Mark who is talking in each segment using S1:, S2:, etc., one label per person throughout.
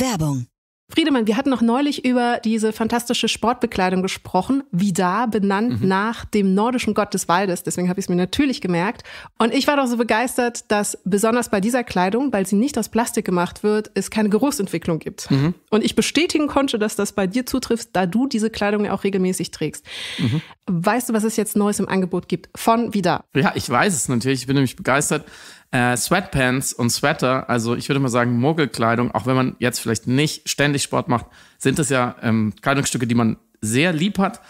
S1: Werbung. Friedemann, wir hatten noch neulich über diese fantastische Sportbekleidung gesprochen, Vida, benannt mhm. nach dem nordischen Gott des Waldes. Deswegen habe ich es mir natürlich gemerkt. Und ich war doch so begeistert, dass besonders bei dieser Kleidung, weil sie nicht aus Plastik gemacht wird, es keine Geruchsentwicklung gibt. Mhm. Und ich bestätigen konnte, dass das bei dir zutrifft, da du diese Kleidung ja auch regelmäßig trägst. Mhm. Weißt du, was es jetzt Neues im Angebot gibt von Vida? Ja,
S2: ich weiß es natürlich. Ich bin nämlich begeistert äh, Sweatpants und Sweater, also ich würde mal sagen Mogelkleidung, auch wenn man jetzt vielleicht nicht ständig Sport macht, sind das ja ähm, Kleidungsstücke, die man sehr lieb hat.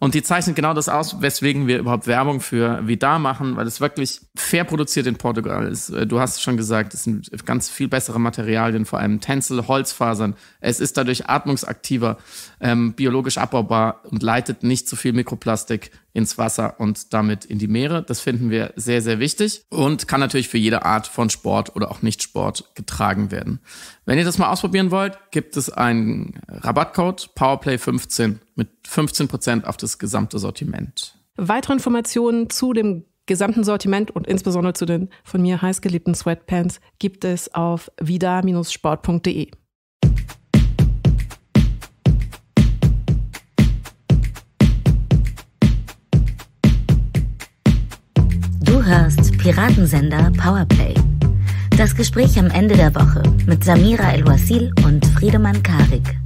S2: Und die zeichnen genau das aus, weswegen wir überhaupt Werbung für Vida machen, weil es wirklich fair produziert in Portugal ist. Äh, du hast es schon gesagt, es sind ganz viel bessere Materialien, vor allem Tänzel, Holzfasern. Es ist dadurch atmungsaktiver, ähm, biologisch abbaubar und leitet nicht zu so viel Mikroplastik ins Wasser und damit in die Meere. Das finden wir sehr, sehr wichtig und kann natürlich für jede Art von Sport oder auch Nicht-Sport getragen werden. Wenn ihr das mal ausprobieren wollt, gibt es einen Rabattcode PowerPlay15 mit 15% auf das gesamte Sortiment.
S1: Weitere Informationen zu dem gesamten Sortiment und insbesondere zu den von mir heißgeliebten Sweatpants gibt es auf vida-sport.de. hörst Piratensender Powerplay. Das Gespräch am Ende der Woche mit Samira El-Wasil und Friedemann Karik.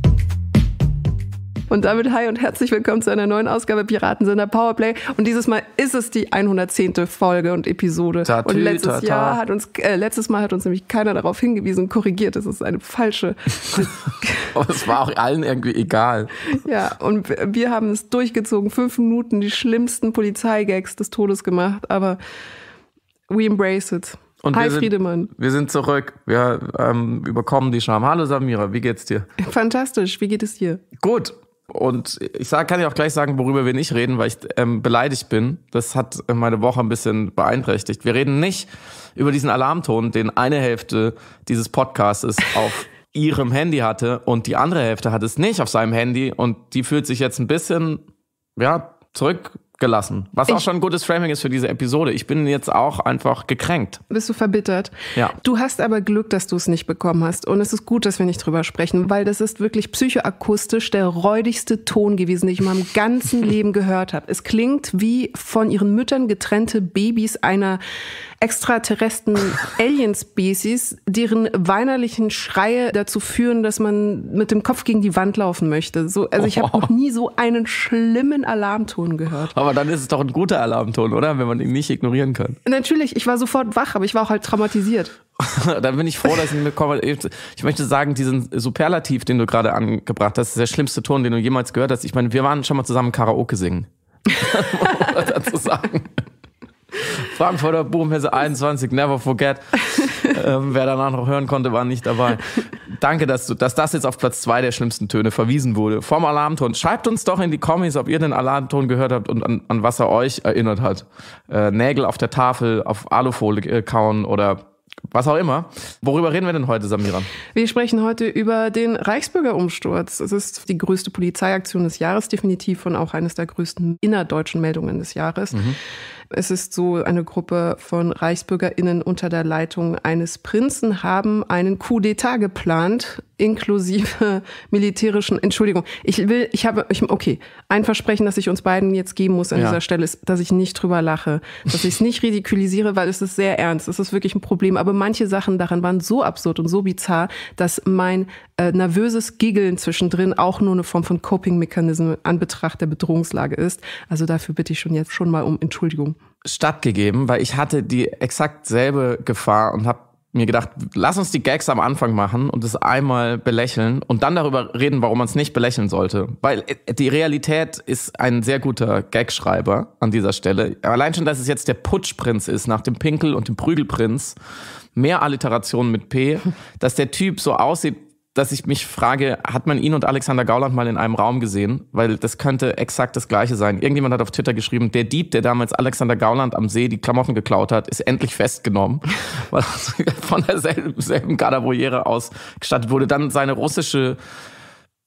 S1: Und damit hi und herzlich willkommen zu einer neuen Ausgabe Piratensender Powerplay. Und dieses Mal ist es die 110. Folge und Episode. Tatü, und letztes tata. Jahr hat uns, äh, letztes Mal hat uns nämlich keiner darauf hingewiesen, korrigiert. Das ist eine falsche.
S2: Aber es war auch allen irgendwie egal. Ja, und wir haben es durchgezogen.
S1: Fünf Minuten die schlimmsten Polizeigags des Todes gemacht. Aber we embrace it. Und Hi wir sind, Friedemann.
S2: Wir sind zurück. Wir ähm, überkommen die Scham. Hallo Samira, wie geht's dir? Fantastisch,
S1: wie geht es dir?
S2: Gut, und ich sag, kann ja auch gleich sagen, worüber wir nicht reden, weil ich ähm, beleidigt bin. Das hat äh, meine Woche ein bisschen beeinträchtigt. Wir reden nicht über diesen Alarmton, den eine Hälfte dieses Podcasts auf ihrem Handy hatte und die andere Hälfte hat es nicht auf seinem Handy und die fühlt sich jetzt ein bisschen, ja, zurück gelassen. Was ich auch schon ein gutes Framing ist für diese Episode. Ich bin jetzt auch einfach gekränkt.
S1: Bist du verbittert? Ja. Du hast aber Glück, dass du es nicht bekommen hast. Und es ist gut, dass wir nicht drüber sprechen, weil das ist wirklich psychoakustisch der räudigste Ton gewesen, den ich in meinem ganzen Leben gehört habe. Es klingt wie von ihren Müttern getrennte Babys einer extraterresten Alien-Species, deren weinerlichen Schreie dazu führen, dass man mit dem Kopf gegen die Wand laufen möchte. So, also ich habe noch nie so einen schlimmen Alarmton gehört.
S2: Aber dann ist es doch ein guter Alarmton, oder? Wenn man ihn nicht ignorieren kann.
S1: Natürlich, ich war sofort wach, aber ich war auch halt traumatisiert.
S2: dann bin ich froh, dass ich ihn bekomme. Ich möchte sagen, diesen Superlativ, den du gerade angebracht hast, ist der schlimmste Ton, den du jemals gehört hast. Ich meine, wir waren schon mal zusammen Karaoke singen. dazu sagen. Frankfurter Buchmesse 21, never forget. ähm, wer danach noch hören konnte, war nicht dabei. Danke, dass, du, dass das jetzt auf Platz zwei der schlimmsten Töne verwiesen wurde. Vom Alarmton. Schreibt uns doch in die Kommis, ob ihr den Alarmton gehört habt und an, an was er euch erinnert hat. Äh, Nägel auf der Tafel, auf Alufolie äh, kauen oder was auch immer. Worüber reden wir denn heute, Samira?
S1: Wir sprechen heute über den Reichsbürgerumsturz. Es ist die größte Polizeiaktion des Jahres, definitiv und auch eines der größten innerdeutschen Meldungen des Jahres. Mhm. Es ist so, eine Gruppe von Reichsbürgerinnen unter der Leitung eines Prinzen haben einen Coup d'État geplant, inklusive militärischen Entschuldigung. Ich will, ich habe, ich, okay, ein Versprechen, das ich uns beiden jetzt geben muss an ja. dieser Stelle, ist, dass ich nicht drüber lache, dass ich es nicht ridikulisiere, weil es ist sehr ernst, es ist wirklich ein Problem. Aber manche Sachen daran waren so absurd und so bizarr, dass mein äh, nervöses Giggeln zwischendrin auch nur eine Form von coping mechanismen an Betracht der Bedrohungslage ist. Also dafür bitte ich schon jetzt schon mal um Entschuldigung
S2: stattgegeben, weil ich hatte die exakt selbe Gefahr und habe mir gedacht, lass uns die Gags am Anfang machen und es einmal belächeln und dann darüber reden, warum man es nicht belächeln sollte. Weil äh, die Realität ist ein sehr guter Gagschreiber an dieser Stelle. Allein schon, dass es jetzt der Putschprinz ist, nach dem Pinkel- und dem Prügelprinz, mehr Alliterationen mit P, dass der Typ so aussieht dass ich mich frage, hat man ihn und Alexander Gauland mal in einem Raum gesehen? Weil das könnte exakt das Gleiche sein. Irgendjemand hat auf Twitter geschrieben, der Dieb, der damals Alexander Gauland am See die Klamotten geklaut hat, ist endlich festgenommen, weil er von derselben selben aus gestattet wurde. Dann seine russische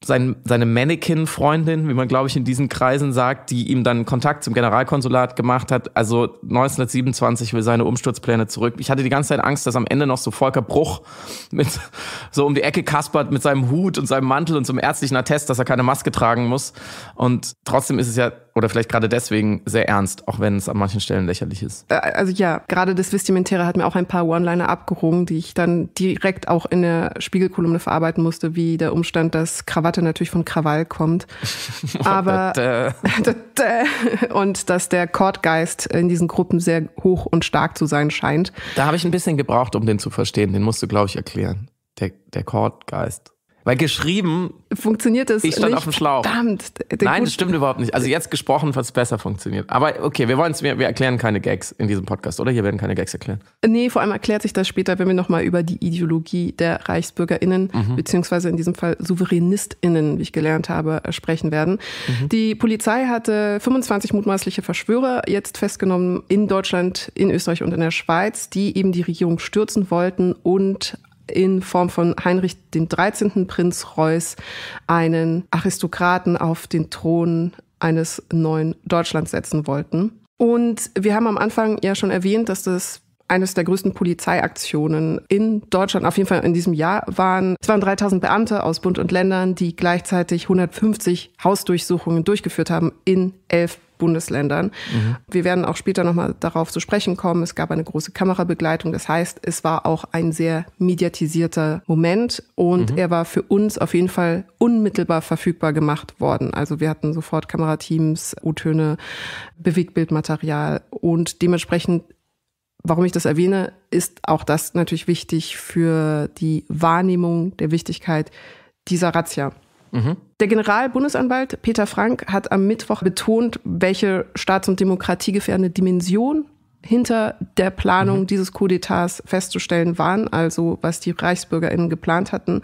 S2: sein, seine Mannequin-Freundin, wie man glaube ich in diesen Kreisen sagt, die ihm dann Kontakt zum Generalkonsulat gemacht hat. Also 1927 will seine Umsturzpläne zurück. Ich hatte die ganze Zeit Angst, dass am Ende noch so Volker Bruch mit so um die Ecke kaspert mit seinem Hut und seinem Mantel und so einem ärztlichen Attest, dass er keine Maske tragen muss. Und trotzdem ist es ja oder vielleicht gerade deswegen sehr ernst, auch wenn es an manchen Stellen lächerlich ist.
S1: Äh, also ja, gerade das Vestimentäre hat mir auch ein paar One-Liner abgerungen, die ich dann direkt auch in der Spiegelkolumne verarbeiten musste, wie der Umstand, dass Krawatte natürlich von Krawall kommt. Aber und dass der Kordgeist in diesen Gruppen sehr hoch und stark zu sein scheint.
S2: Da habe ich ein bisschen gebraucht, um den zu verstehen. Den musst du, glaube ich, erklären. Der, der weil geschrieben
S1: funktioniert es. nicht. Ich stand nicht. auf dem Schlauch.
S2: Verdammt. Nein, das stimmt überhaupt nicht. Also jetzt gesprochen hat es besser funktioniert. Aber okay, wir wollen es, wir, wir erklären keine Gags in diesem Podcast, oder? Hier werden keine Gags erklären.
S1: Nee, vor allem erklärt sich das später, wenn wir nochmal über die Ideologie der ReichsbürgerInnen, mhm. beziehungsweise in diesem Fall SouveränistInnen, wie ich gelernt habe, äh, sprechen werden. Mhm. Die Polizei hatte 25 mutmaßliche Verschwörer jetzt festgenommen in Deutschland, in Österreich und in der Schweiz, die eben die Regierung stürzen wollten und in Form von Heinrich dem 13. Prinz Reuß einen Aristokraten auf den Thron eines neuen Deutschlands setzen wollten. Und wir haben am Anfang ja schon erwähnt, dass das eines der größten Polizeiaktionen in Deutschland, auf jeden Fall in diesem Jahr, waren. Es waren 3000 Beamte aus Bund und Ländern, die gleichzeitig 150 Hausdurchsuchungen durchgeführt haben in elf Bundesländern. Mhm. Wir werden auch später nochmal darauf zu sprechen kommen. Es gab eine große Kamerabegleitung. Das heißt, es war auch ein sehr mediatisierter Moment und mhm. er war für uns auf jeden Fall unmittelbar verfügbar gemacht worden. Also wir hatten sofort Kamerateams, u töne Bewegtbildmaterial und dementsprechend Warum ich das erwähne, ist auch das natürlich wichtig für die Wahrnehmung der Wichtigkeit dieser Razzia. Mhm. Der Generalbundesanwalt Peter Frank hat am Mittwoch betont, welche staats- und demokratiegefährdende Dimension hinter der Planung mhm. dieses Coup d'Etats festzustellen waren, also was die ReichsbürgerInnen geplant hatten.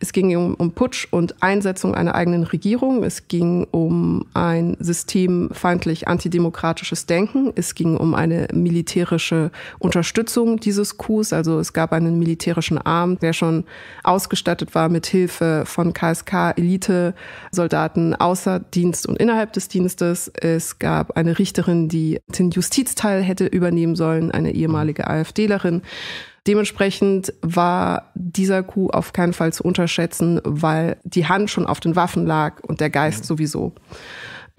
S1: Es ging um, um Putsch und Einsetzung einer eigenen Regierung. Es ging um ein systemfeindlich antidemokratisches Denken. Es ging um eine militärische Unterstützung dieses Coups. Also es gab einen militärischen Arm, der schon ausgestattet war mit Hilfe von KSK-Elite-Soldaten außer Dienst und innerhalb des Dienstes. Es gab eine Richterin, die den Justizteil hätte übernehmen sollen, eine ehemalige mhm. AfDlerin. Dementsprechend war dieser Coup auf keinen Fall zu unterschätzen, weil die Hand schon auf den Waffen lag und der Geist sowieso.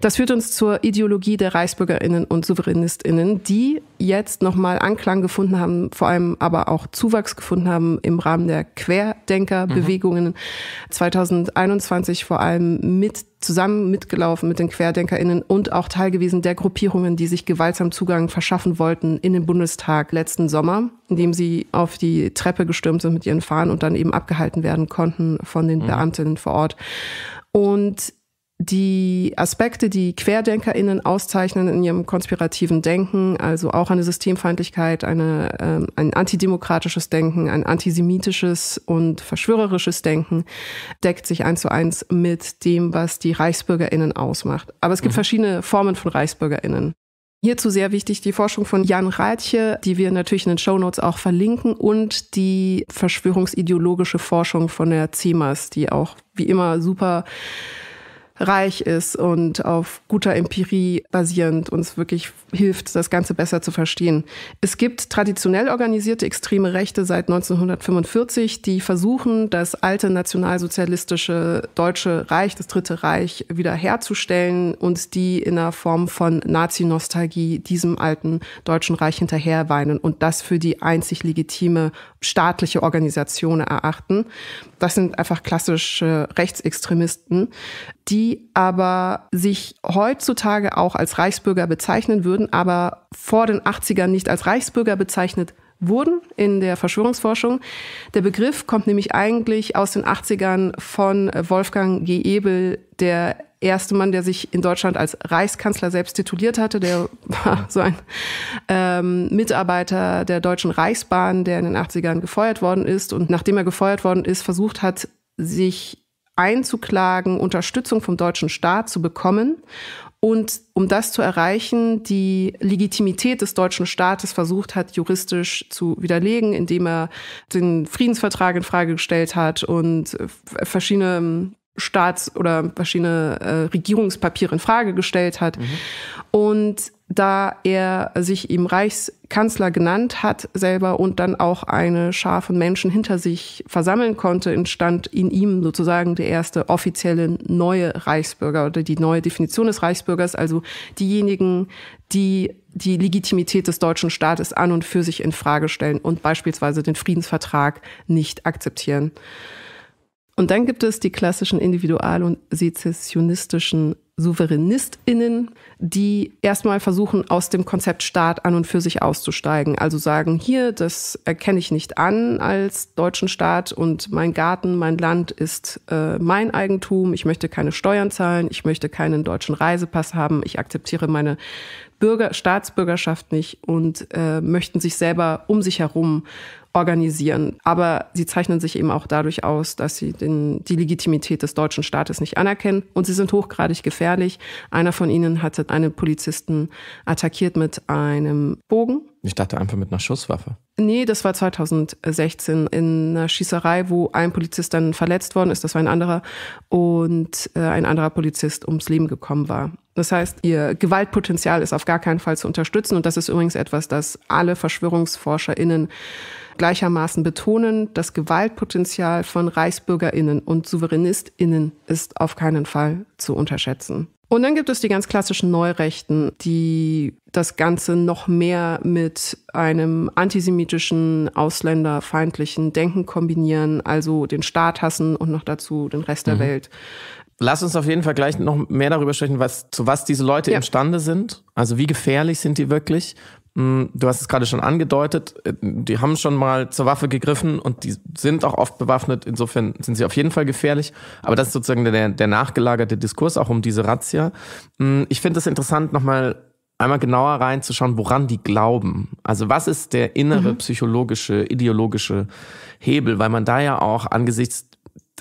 S1: Das führt uns zur Ideologie der Reichsbürgerinnen und Souveränistinnen, die jetzt nochmal Anklang gefunden haben, vor allem aber auch Zuwachs gefunden haben im Rahmen der Querdenkerbewegungen. Mhm. 2021 vor allem mit zusammen mitgelaufen mit den QuerdenkerInnen und auch Teil gewesen der Gruppierungen, die sich gewaltsam Zugang verschaffen wollten in den Bundestag letzten Sommer, indem sie auf die Treppe gestürmt sind mit ihren Fahnen und dann eben abgehalten werden konnten von den mhm. Beamtinnen vor Ort. Und die Aspekte, die QuerdenkerInnen auszeichnen in ihrem konspirativen Denken, also auch eine Systemfeindlichkeit, eine, ähm, ein antidemokratisches Denken, ein antisemitisches und verschwörerisches Denken, deckt sich eins zu eins mit dem, was die ReichsbürgerInnen ausmacht. Aber es gibt mhm. verschiedene Formen von ReichsbürgerInnen. Hierzu sehr wichtig die Forschung von Jan Reitje, die wir natürlich in den Show Notes auch verlinken und die verschwörungsideologische Forschung von der CEMAS, die auch wie immer super reich ist und auf guter Empirie basierend uns wirklich hilft, das Ganze besser zu verstehen. Es gibt traditionell organisierte extreme Rechte seit 1945, die versuchen, das alte nationalsozialistische deutsche Reich, das Dritte Reich, wiederherzustellen und die in einer Form von Nazi-Nostalgie diesem alten deutschen Reich hinterherweinen und das für die einzig legitime staatliche Organisation erachten. Das sind einfach klassische Rechtsextremisten, die aber sich heutzutage auch als Reichsbürger bezeichnen würden, aber vor den 80ern nicht als Reichsbürger bezeichnet wurden in der Verschwörungsforschung. Der Begriff kommt nämlich eigentlich aus den 80ern von Wolfgang G. Ebel, der erste Mann, der sich in Deutschland als Reichskanzler selbst tituliert hatte. Der war so ein ähm, Mitarbeiter der Deutschen Reichsbahn, der in den 80ern gefeuert worden ist und nachdem er gefeuert worden ist, versucht hat, sich einzuklagen, Unterstützung vom deutschen Staat zu bekommen und um das zu erreichen, die Legitimität des deutschen Staates versucht hat, juristisch zu widerlegen, indem er den Friedensvertrag in Frage gestellt hat und äh, verschiedene ähm, Staats- oder verschiedene äh, Regierungspapiere in Frage gestellt hat. Mhm. Und da er sich eben Reichskanzler genannt hat selber und dann auch eine Schar von Menschen hinter sich versammeln konnte, entstand in ihm sozusagen der erste offizielle neue Reichsbürger oder die neue Definition des Reichsbürgers, also diejenigen, die die Legitimität des deutschen Staates an und für sich in Frage stellen und beispielsweise den Friedensvertrag nicht akzeptieren. Und dann gibt es die klassischen individual- und sezessionistischen SouveränistInnen, die erstmal versuchen, aus dem Konzept Staat an und für sich auszusteigen. Also sagen, hier, das erkenne ich nicht an als deutschen Staat und mein Garten, mein Land ist äh, mein Eigentum. Ich möchte keine Steuern zahlen, ich möchte keinen deutschen Reisepass haben, ich akzeptiere meine Bürger, Staatsbürgerschaft nicht und äh, möchten sich selber um sich herum organisieren. Aber sie zeichnen sich eben auch dadurch aus, dass sie den, die Legitimität des deutschen Staates nicht anerkennen und sie sind hochgradig gefährlich. Einer von ihnen hatte einen Polizisten attackiert mit einem Bogen.
S2: Ich dachte einfach mit einer Schusswaffe.
S1: Nee, das war 2016 in einer Schießerei, wo ein Polizist dann verletzt worden ist, das war ein anderer, und äh, ein anderer Polizist ums Leben gekommen war. Das heißt, ihr Gewaltpotenzial ist auf gar keinen Fall zu unterstützen und das ist übrigens etwas, das alle VerschwörungsforscherInnen gleichermaßen betonen, das Gewaltpotenzial von Reichsbürgerinnen und Souveränistinnen ist auf keinen Fall zu unterschätzen. Und dann gibt es die ganz klassischen Neurechten, die das Ganze noch mehr mit einem antisemitischen, ausländerfeindlichen Denken kombinieren, also den Staat hassen und noch
S2: dazu den Rest der mhm. Welt. Lass uns auf jeden Fall gleich noch mehr darüber sprechen, was, zu was diese Leute ja. imstande sind. Also wie gefährlich sind die wirklich? Hm, du hast es gerade schon angedeutet, äh, die haben schon mal zur Waffe gegriffen und die sind auch oft bewaffnet, insofern sind sie auf jeden Fall gefährlich. Aber das ist sozusagen der, der nachgelagerte Diskurs auch um diese Razzia. Hm, ich finde es interessant, nochmal einmal genauer reinzuschauen, woran die glauben. Also was ist der innere mhm. psychologische, ideologische Hebel, weil man da ja auch angesichts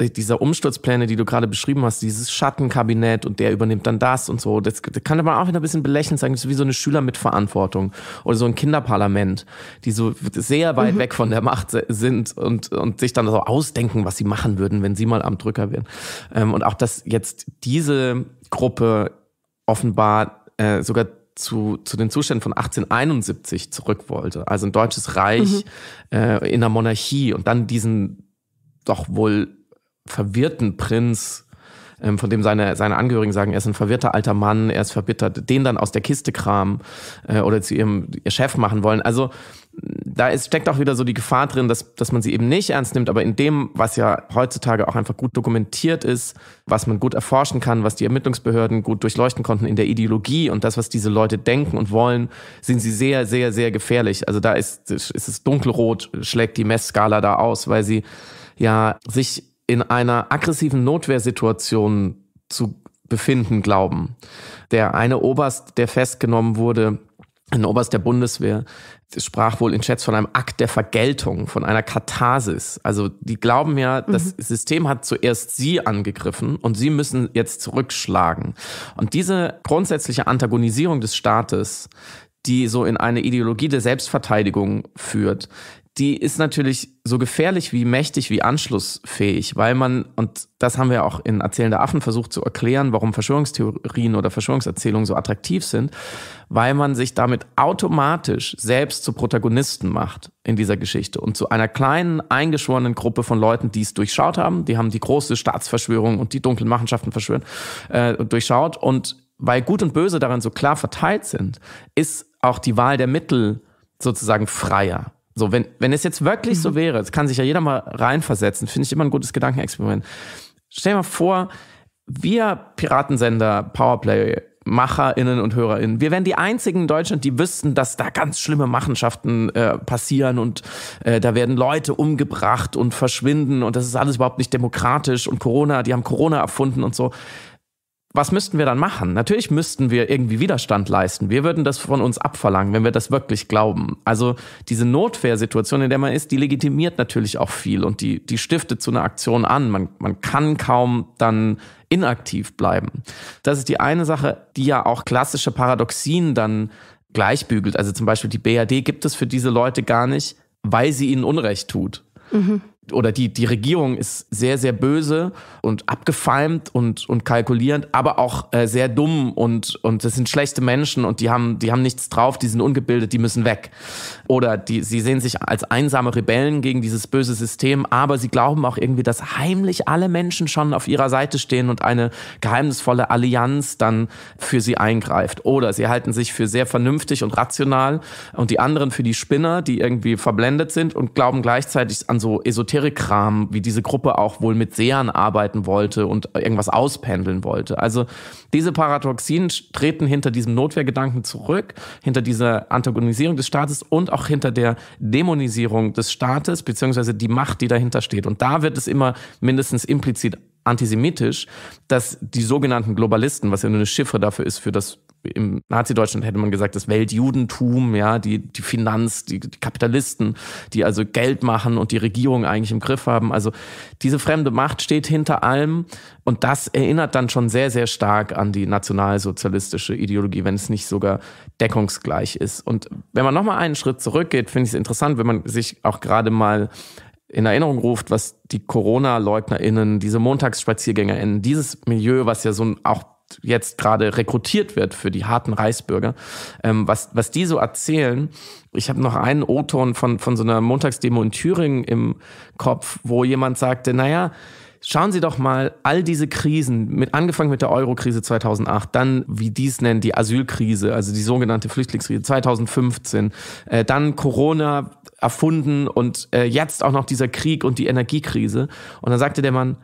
S2: dieser Umsturzpläne, die du gerade beschrieben hast, dieses Schattenkabinett und der übernimmt dann das und so, das, das kann man auch wieder ein bisschen belächeln sagen, das ist wie so eine Schüler mit Verantwortung oder so ein Kinderparlament, die so sehr weit mhm. weg von der Macht sind und, und sich dann so ausdenken, was sie machen würden, wenn sie mal am Drücker wären. Ähm, und auch, dass jetzt diese Gruppe offenbar äh, sogar zu, zu den Zuständen von 1871 zurück wollte. Also ein deutsches Reich mhm. äh, in der Monarchie und dann diesen doch wohl verwirrten Prinz, ähm, von dem seine, seine Angehörigen sagen, er ist ein verwirrter alter Mann, er ist verbittert, den dann aus der Kiste kramen äh, oder zu ihrem ihr Chef machen wollen. Also da ist, steckt auch wieder so die Gefahr drin, dass, dass man sie eben nicht ernst nimmt, aber in dem, was ja heutzutage auch einfach gut dokumentiert ist, was man gut erforschen kann, was die Ermittlungsbehörden gut durchleuchten konnten in der Ideologie und das, was diese Leute denken und wollen, sind sie sehr, sehr, sehr gefährlich. Also da ist, ist es dunkelrot, schlägt die Messskala da aus, weil sie ja sich in einer aggressiven Notwehrsituation zu befinden glauben. Der eine Oberst, der festgenommen wurde, ein Oberst der Bundeswehr, sprach wohl in Chats von einem Akt der Vergeltung, von einer Katharsis. Also die glauben ja, mhm. das System hat zuerst sie angegriffen und sie müssen jetzt zurückschlagen. Und diese grundsätzliche Antagonisierung des Staates, die so in eine Ideologie der Selbstverteidigung führt, die ist natürlich so gefährlich wie mächtig wie anschlussfähig, weil man, und das haben wir auch in Erzählende Affen versucht zu erklären, warum Verschwörungstheorien oder Verschwörungserzählungen so attraktiv sind, weil man sich damit automatisch selbst zu Protagonisten macht in dieser Geschichte und zu einer kleinen, eingeschworenen Gruppe von Leuten, die es durchschaut haben, die haben die große Staatsverschwörung und die dunklen Machenschaften verschwören, äh, durchschaut und weil Gut und Böse darin so klar verteilt sind, ist auch die Wahl der Mittel sozusagen freier. So, wenn, wenn es jetzt wirklich mhm. so wäre, das kann sich ja jeder mal reinversetzen, finde ich immer ein gutes Gedankenexperiment. Stell dir mal vor, wir Piratensender, Powerplay, MacherInnen und HörerInnen. Wir wären die einzigen in Deutschland, die wüssten, dass da ganz schlimme Machenschaften äh, passieren und äh, da werden Leute umgebracht und verschwinden und das ist alles überhaupt nicht demokratisch und Corona, die haben Corona erfunden und so was müssten wir dann machen? Natürlich müssten wir irgendwie Widerstand leisten. Wir würden das von uns abverlangen, wenn wir das wirklich glauben. Also diese Notwehrsituation, in der man ist, die legitimiert natürlich auch viel und die, die stiftet zu einer Aktion an. Man, man kann kaum dann inaktiv bleiben. Das ist die eine Sache, die ja auch klassische Paradoxien dann gleichbügelt. Also zum Beispiel die BRD gibt es für diese Leute gar nicht, weil sie ihnen Unrecht tut. Mhm oder die, die Regierung ist sehr, sehr böse und abgefeimt und, und kalkulierend, aber auch äh, sehr dumm und, und das sind schlechte Menschen und die haben, die haben nichts drauf, die sind ungebildet, die müssen weg. Oder die, sie sehen sich als einsame Rebellen gegen dieses böse System, aber sie glauben auch irgendwie, dass heimlich alle Menschen schon auf ihrer Seite stehen und eine geheimnisvolle Allianz dann für sie eingreift. Oder sie halten sich für sehr vernünftig und rational und die anderen für die Spinner, die irgendwie verblendet sind und glauben gleichzeitig an so esoterische Esoterik-Kram, wie diese Gruppe auch wohl mit Sehern arbeiten wollte und irgendwas auspendeln wollte. Also diese Paradoxien treten hinter diesem Notwehrgedanken zurück, hinter dieser Antagonisierung des Staates und auch hinter der Dämonisierung des Staates, beziehungsweise die Macht, die dahinter steht. Und da wird es immer mindestens implizit antisemitisch, dass die sogenannten Globalisten, was ja nur eine Chiffre dafür ist, für das im Nazi-Deutschland hätte man gesagt, das Weltjudentum, ja, die, die Finanz, die, die, Kapitalisten, die also Geld machen und die Regierung eigentlich im Griff haben. Also diese fremde Macht steht hinter allem und das erinnert dann schon sehr, sehr stark an die nationalsozialistische Ideologie, wenn es nicht sogar deckungsgleich ist. Und wenn man nochmal einen Schritt zurückgeht, finde ich es interessant, wenn man sich auch gerade mal in Erinnerung ruft, was die Corona-LeugnerInnen, diese Montagsspaziergängerinnen, dieses Milieu, was ja so ein auch jetzt gerade rekrutiert wird für die harten Reichsbürger, ähm, was, was die so erzählen. Ich habe noch einen O-Ton von, von so einer Montagsdemo in Thüringen im Kopf, wo jemand sagte, naja, Schauen Sie doch mal all diese Krisen, mit, angefangen mit der Euro-Krise 2008, dann, wie die es nennen, die Asylkrise, also die sogenannte Flüchtlingskrise 2015, äh, dann Corona erfunden und äh, jetzt auch noch dieser Krieg und die Energiekrise. Und dann sagte der Mann,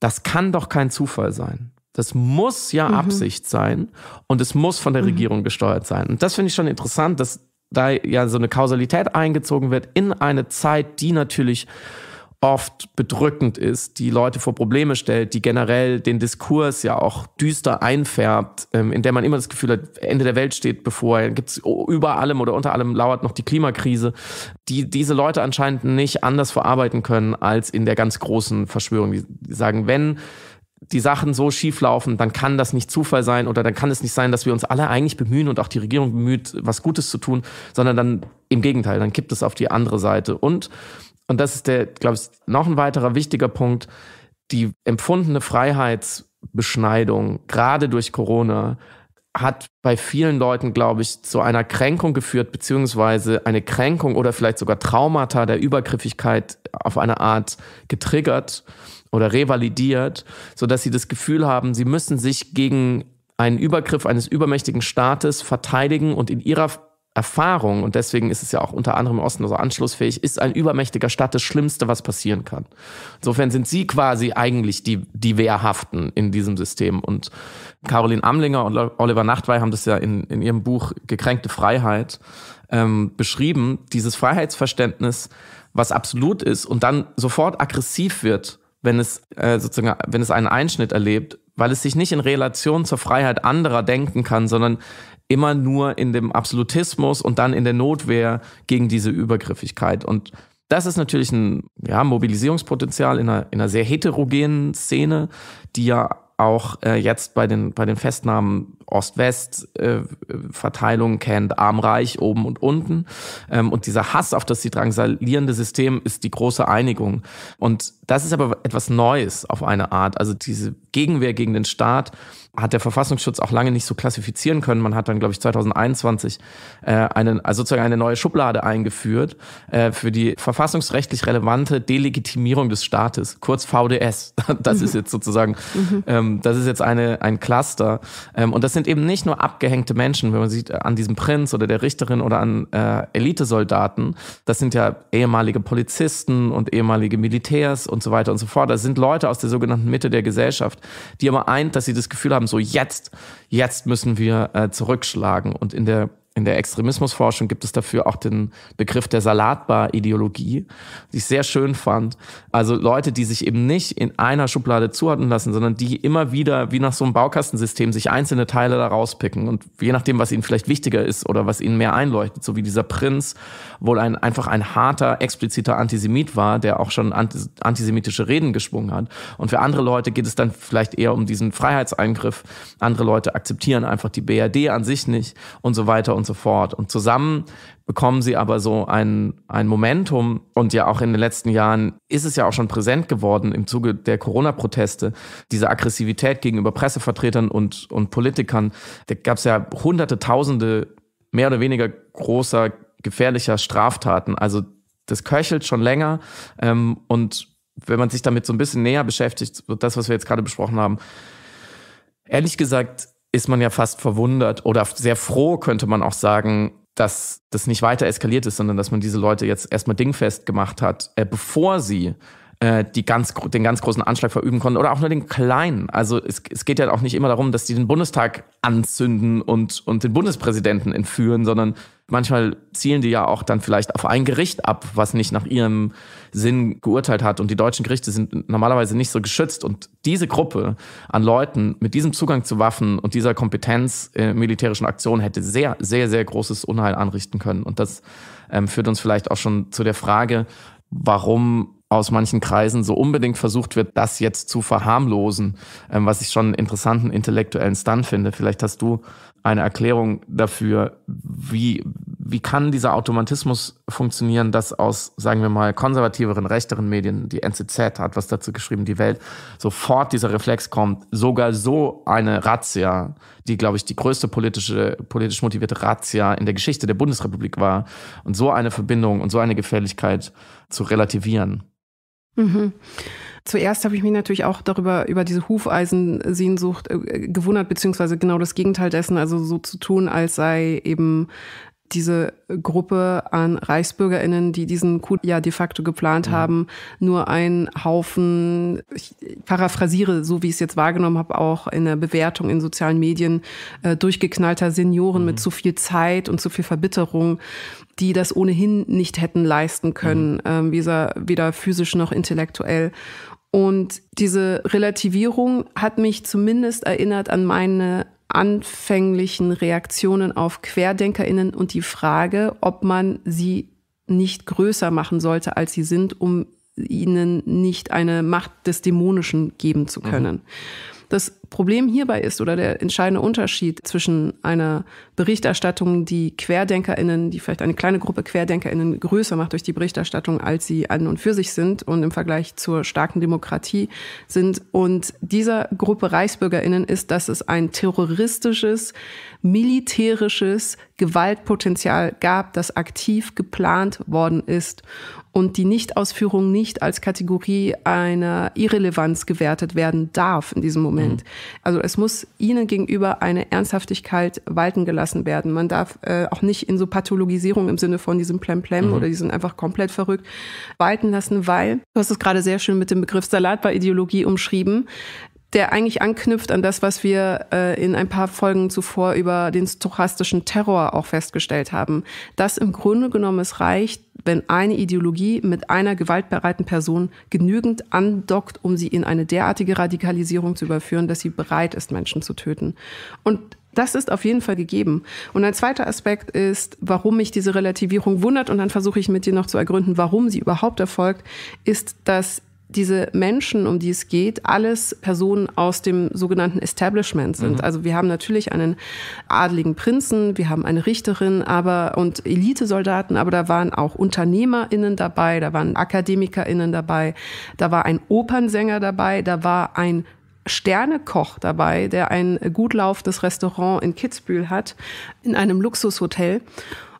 S2: das kann doch kein Zufall sein. Das muss ja mhm. Absicht sein und es muss von der mhm. Regierung gesteuert sein. Und das finde ich schon interessant, dass da ja so eine Kausalität eingezogen wird in eine Zeit, die natürlich oft bedrückend ist, die Leute vor Probleme stellt, die generell den Diskurs ja auch düster einfärbt, ähm, in der man immer das Gefühl hat, Ende der Welt steht bevor, gibt's über allem oder unter allem lauert noch die Klimakrise, die diese Leute anscheinend nicht anders verarbeiten können als in der ganz großen Verschwörung. Die sagen, wenn die Sachen so schief laufen, dann kann das nicht Zufall sein oder dann kann es nicht sein, dass wir uns alle eigentlich bemühen und auch die Regierung bemüht, was Gutes zu tun, sondern dann im Gegenteil, dann kippt es auf die andere Seite. Und, und das ist der, glaube ich, noch ein weiterer wichtiger Punkt, die empfundene Freiheitsbeschneidung, gerade durch Corona, hat bei vielen Leuten, glaube ich, zu einer Kränkung geführt, beziehungsweise eine Kränkung oder vielleicht sogar Traumata der Übergriffigkeit auf eine Art getriggert oder revalidiert, sodass sie das Gefühl haben, sie müssen sich gegen einen Übergriff eines übermächtigen Staates verteidigen und in ihrer Erfahrung, und deswegen ist es ja auch unter anderem im Osten so anschlussfähig, ist ein übermächtiger Staat das Schlimmste, was passieren kann. Insofern sind sie quasi eigentlich die, die Wehrhaften in diesem System. Und Caroline Amlinger und Oliver Nachtwey haben das ja in, in ihrem Buch Gekränkte Freiheit ähm, beschrieben, dieses Freiheitsverständnis, was absolut ist und dann sofort aggressiv wird wenn es äh, sozusagen, wenn es einen Einschnitt erlebt, weil es sich nicht in Relation zur Freiheit anderer denken kann, sondern immer nur in dem Absolutismus und dann in der Notwehr gegen diese Übergriffigkeit. Und das ist natürlich ein ja, Mobilisierungspotenzial in einer, in einer sehr heterogenen Szene, die ja auch äh, jetzt bei den, bei den Festnahmen Ost-West-Verteilung äh, kennt, arm-reich, oben und unten. Ähm, und dieser Hass auf das sie drangsalierende System ist die große Einigung. Und das ist aber etwas Neues auf eine Art. Also diese Gegenwehr gegen den Staat hat der Verfassungsschutz auch lange nicht so klassifizieren können. Man hat dann, glaube ich, 2021 äh, eine, also sozusagen eine neue Schublade eingeführt äh, für die verfassungsrechtlich relevante Delegitimierung des Staates, kurz VDS. Das ist mhm. jetzt sozusagen, mhm. ähm, das ist jetzt eine, ein Cluster. Ähm, und das sind eben nicht nur abgehängte Menschen, wenn man sieht, äh, an diesem Prinz oder der Richterin oder an äh, Elitesoldaten. Das sind ja ehemalige Polizisten und ehemalige Militärs und so weiter und so fort. Das sind Leute aus der sogenannten Mitte der Gesellschaft, die aber eint, dass sie das Gefühl haben, so jetzt, jetzt müssen wir äh, zurückschlagen. Und in der in der Extremismusforschung gibt es dafür auch den Begriff der Salatbar-Ideologie, die ich sehr schön fand. Also Leute, die sich eben nicht in einer Schublade zuordnen lassen, sondern die immer wieder, wie nach so einem Baukastensystem, sich einzelne Teile da rauspicken. Und je nachdem, was ihnen vielleicht wichtiger ist oder was ihnen mehr einleuchtet, so wie dieser Prinz wohl ein, einfach ein harter, expliziter Antisemit war, der auch schon antisemitische Reden geschwungen hat. Und für andere Leute geht es dann vielleicht eher um diesen Freiheitseingriff. Andere Leute akzeptieren einfach die BRD an sich nicht und so weiter und so fort. Und zusammen bekommen sie aber so ein, ein Momentum und ja auch in den letzten Jahren ist es ja auch schon präsent geworden im Zuge der Corona-Proteste, diese Aggressivität gegenüber Pressevertretern und, und Politikern. Da gab es ja hunderte, tausende mehr oder weniger großer, gefährlicher Straftaten. Also das köchelt schon länger ähm, und wenn man sich damit so ein bisschen näher beschäftigt, wird das, was wir jetzt gerade besprochen haben, ehrlich gesagt ist man ja fast verwundert oder sehr froh, könnte man auch sagen, dass das nicht weiter eskaliert ist, sondern dass man diese Leute jetzt erstmal dingfest gemacht hat, äh, bevor sie äh, die ganz, den ganz großen Anschlag verüben konnten oder auch nur den kleinen. Also es, es geht ja auch nicht immer darum, dass die den Bundestag anzünden und, und den Bundespräsidenten entführen, sondern manchmal zielen die ja auch dann vielleicht auf ein Gericht ab, was nicht nach ihrem Sinn geurteilt hat. Und die deutschen Gerichte sind normalerweise nicht so geschützt. Und diese Gruppe an Leuten mit diesem Zugang zu Waffen und dieser Kompetenz äh, militärischen Aktionen hätte sehr, sehr, sehr großes Unheil anrichten können. Und das ähm, führt uns vielleicht auch schon zu der Frage, warum aus manchen Kreisen so unbedingt versucht wird, das jetzt zu verharmlosen, ähm, was ich schon einen interessanten intellektuellen Stunt finde. Vielleicht hast du eine Erklärung dafür, wie, wie kann dieser Automatismus funktionieren, dass aus, sagen wir mal, konservativeren, rechteren Medien, die NZZ hat was dazu geschrieben, die Welt, sofort dieser Reflex kommt, sogar so eine Razzia, die, glaube ich, die größte politische, politisch motivierte Razzia in der Geschichte der Bundesrepublik war, und so eine Verbindung und so eine Gefährlichkeit zu relativieren.
S1: Mhm. Zuerst habe ich mich natürlich auch darüber, über diese Hufeisensehnsucht äh, gewundert, beziehungsweise genau das Gegenteil dessen, also so zu tun, als sei eben diese Gruppe an Reichsbürgerinnen, die diesen Coup ja de facto geplant mhm. haben, nur ein Haufen, ich paraphrasiere, so wie ich es jetzt wahrgenommen habe, auch in der Bewertung in sozialen Medien, äh, durchgeknallter Senioren mhm. mit zu viel Zeit und zu viel Verbitterung, die das ohnehin nicht hätten leisten können, mhm. ähm, weder, weder physisch noch intellektuell. Und diese Relativierung hat mich zumindest erinnert an meine anfänglichen Reaktionen auf Querdenkerinnen und die Frage, ob man sie nicht größer machen sollte, als sie sind, um ihnen nicht eine Macht des Dämonischen geben zu mhm. können. Mhm. Das Problem hierbei ist oder der entscheidende Unterschied zwischen einer Berichterstattung, die Querdenkerinnen, die vielleicht eine kleine Gruppe Querdenkerinnen größer macht durch die Berichterstattung, als sie an und für sich sind und im Vergleich zur starken Demokratie sind. Und dieser Gruppe Reichsbürgerinnen ist, dass es ein terroristisches, militärisches Gewaltpotenzial gab, das aktiv geplant worden ist und die Nichtausführung nicht als Kategorie einer Irrelevanz gewertet werden darf in diesem Moment. Mhm. Also es muss ihnen gegenüber eine Ernsthaftigkeit walten gelassen werden. Man darf äh, auch nicht in so Pathologisierung im Sinne von diesem Plemplem mhm. oder die sind einfach komplett verrückt walten lassen, weil, du hast es gerade sehr schön mit dem Begriff Salatbar-Ideologie umschrieben, der eigentlich anknüpft an das, was wir äh, in ein paar Folgen zuvor über den stochastischen Terror auch festgestellt haben, dass im Grunde genommen es reicht, wenn eine Ideologie mit einer gewaltbereiten Person genügend andockt, um sie in eine derartige Radikalisierung zu überführen, dass sie bereit ist, Menschen zu töten. Und das ist auf jeden Fall gegeben. Und ein zweiter Aspekt ist, warum mich diese Relativierung wundert, und dann versuche ich mit dir noch zu ergründen, warum sie überhaupt erfolgt, ist, dass diese Menschen, um die es geht, alles Personen aus dem sogenannten Establishment sind. Mhm. Also wir haben natürlich einen adligen Prinzen, wir haben eine Richterin, aber und Elitesoldaten, aber da waren auch UnternehmerInnen dabei, da waren AkademikerInnen dabei, da war ein Opernsänger dabei, da war ein Sternekoch dabei, der ein gut laufendes Restaurant in Kitzbühel hat, in einem Luxushotel.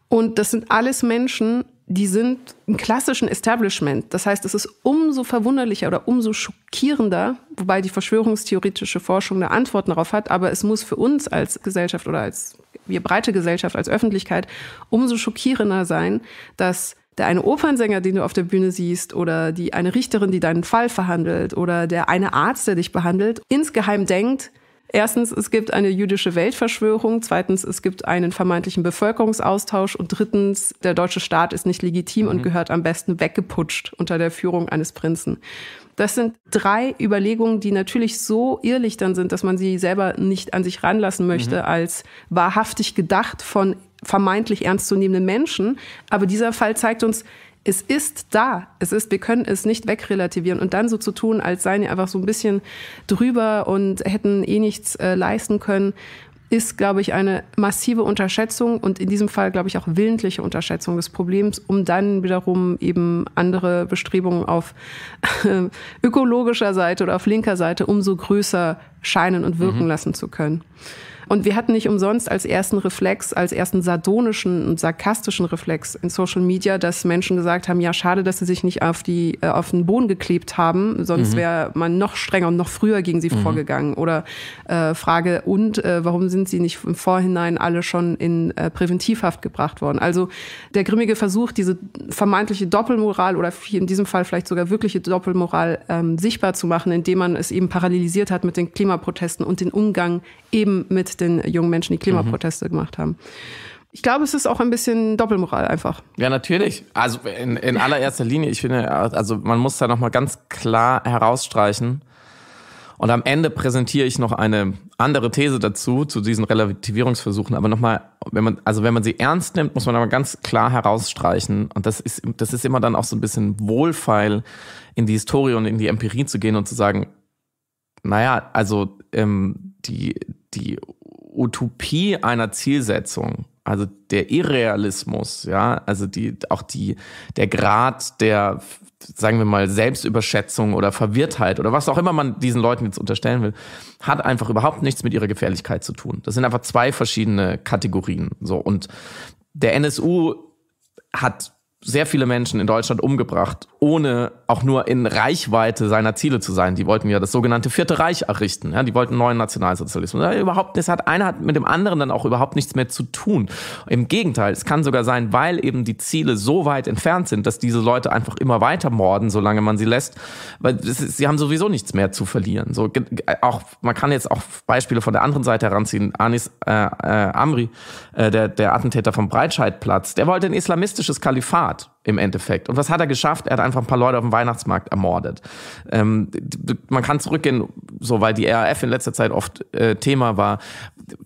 S1: Und das sind alles Menschen, die sind im klassischen Establishment. Das heißt, es ist umso verwunderlicher oder umso schockierender, wobei die verschwörungstheoretische Forschung eine Antwort darauf hat, aber es muss für uns als Gesellschaft oder als wir breite Gesellschaft, als Öffentlichkeit umso schockierender sein, dass der eine Opernsänger, den du auf der Bühne siehst, oder die eine Richterin, die deinen Fall verhandelt, oder der eine Arzt, der dich behandelt, insgeheim denkt, Erstens, es gibt eine jüdische Weltverschwörung. Zweitens, es gibt einen vermeintlichen Bevölkerungsaustausch. Und drittens, der deutsche Staat ist nicht legitim mhm. und gehört am besten weggeputscht unter der Führung eines Prinzen. Das sind drei Überlegungen, die natürlich so dann sind, dass man sie selber nicht an sich ranlassen möchte, mhm. als wahrhaftig gedacht von vermeintlich ernstzunehmenden Menschen. Aber dieser Fall zeigt uns, es ist da. Es ist, wir können es nicht wegrelativieren und dann so zu tun, als seien wir einfach so ein bisschen drüber und hätten eh nichts äh, leisten können, ist, glaube ich, eine massive Unterschätzung und in diesem Fall, glaube ich, auch willentliche Unterschätzung des Problems, um dann wiederum eben andere Bestrebungen auf äh, ökologischer Seite oder auf linker Seite umso größer scheinen und wirken mhm. lassen zu können. Und wir hatten nicht umsonst als ersten Reflex, als ersten sardonischen und sarkastischen Reflex in Social Media, dass Menschen gesagt haben, ja, schade, dass sie sich nicht auf, die, äh, auf den Boden geklebt haben, sonst mhm. wäre man noch strenger und noch früher gegen sie mhm. vorgegangen. Oder äh, Frage, und äh, warum sind sie nicht im Vorhinein alle schon in äh, Präventivhaft gebracht worden? Also der grimmige Versuch, diese vermeintliche Doppelmoral oder in diesem Fall vielleicht sogar wirkliche Doppelmoral ähm, sichtbar zu machen, indem man es eben parallelisiert hat mit den Klimaprotesten und den Umgang eben mit den jungen Menschen, die Klimaproteste mhm. gemacht haben. Ich glaube, es ist auch ein bisschen Doppelmoral einfach.
S2: Ja, natürlich. Also in, in allererster Linie, ich finde, also man muss da nochmal ganz klar herausstreichen. Und am Ende präsentiere ich noch eine andere These dazu, zu diesen Relativierungsversuchen. Aber nochmal, wenn man, also wenn man sie ernst nimmt, muss man aber ganz klar herausstreichen. Und das ist, das ist immer dann auch so ein bisschen wohlfeil, in die Historie und in die Empirie zu gehen und zu sagen, naja, also ähm, die, die Utopie einer Zielsetzung, also der Irrealismus, ja, also die, auch die, der Grad der, sagen wir mal, Selbstüberschätzung oder Verwirrtheit oder was auch immer man diesen Leuten jetzt unterstellen will, hat einfach überhaupt nichts mit ihrer Gefährlichkeit zu tun. Das sind einfach zwei verschiedene Kategorien, so. Und der NSU hat sehr viele Menschen in Deutschland umgebracht, ohne auch nur in Reichweite seiner Ziele zu sein. Die wollten ja das sogenannte Vierte Reich errichten. Ja, die wollten neuen Nationalsozialismus. Ja, überhaupt, das hat einer hat mit dem anderen dann auch überhaupt nichts mehr zu tun. Im Gegenteil, es kann sogar sein, weil eben die Ziele so weit entfernt sind, dass diese Leute einfach immer weiter morden, solange man sie lässt, weil ist, sie haben sowieso nichts mehr zu verlieren. So auch man kann jetzt auch Beispiele von der anderen Seite heranziehen. Anis äh, äh, Amri, äh, der, der Attentäter vom Breitscheidplatz, der wollte ein islamistisches Kalifat im Endeffekt. Und was hat er geschafft? Er hat einfach ein paar Leute auf dem Weihnachtsmarkt ermordet. Ähm, man kann zurückgehen, so weil die RAF in letzter Zeit oft äh, Thema war.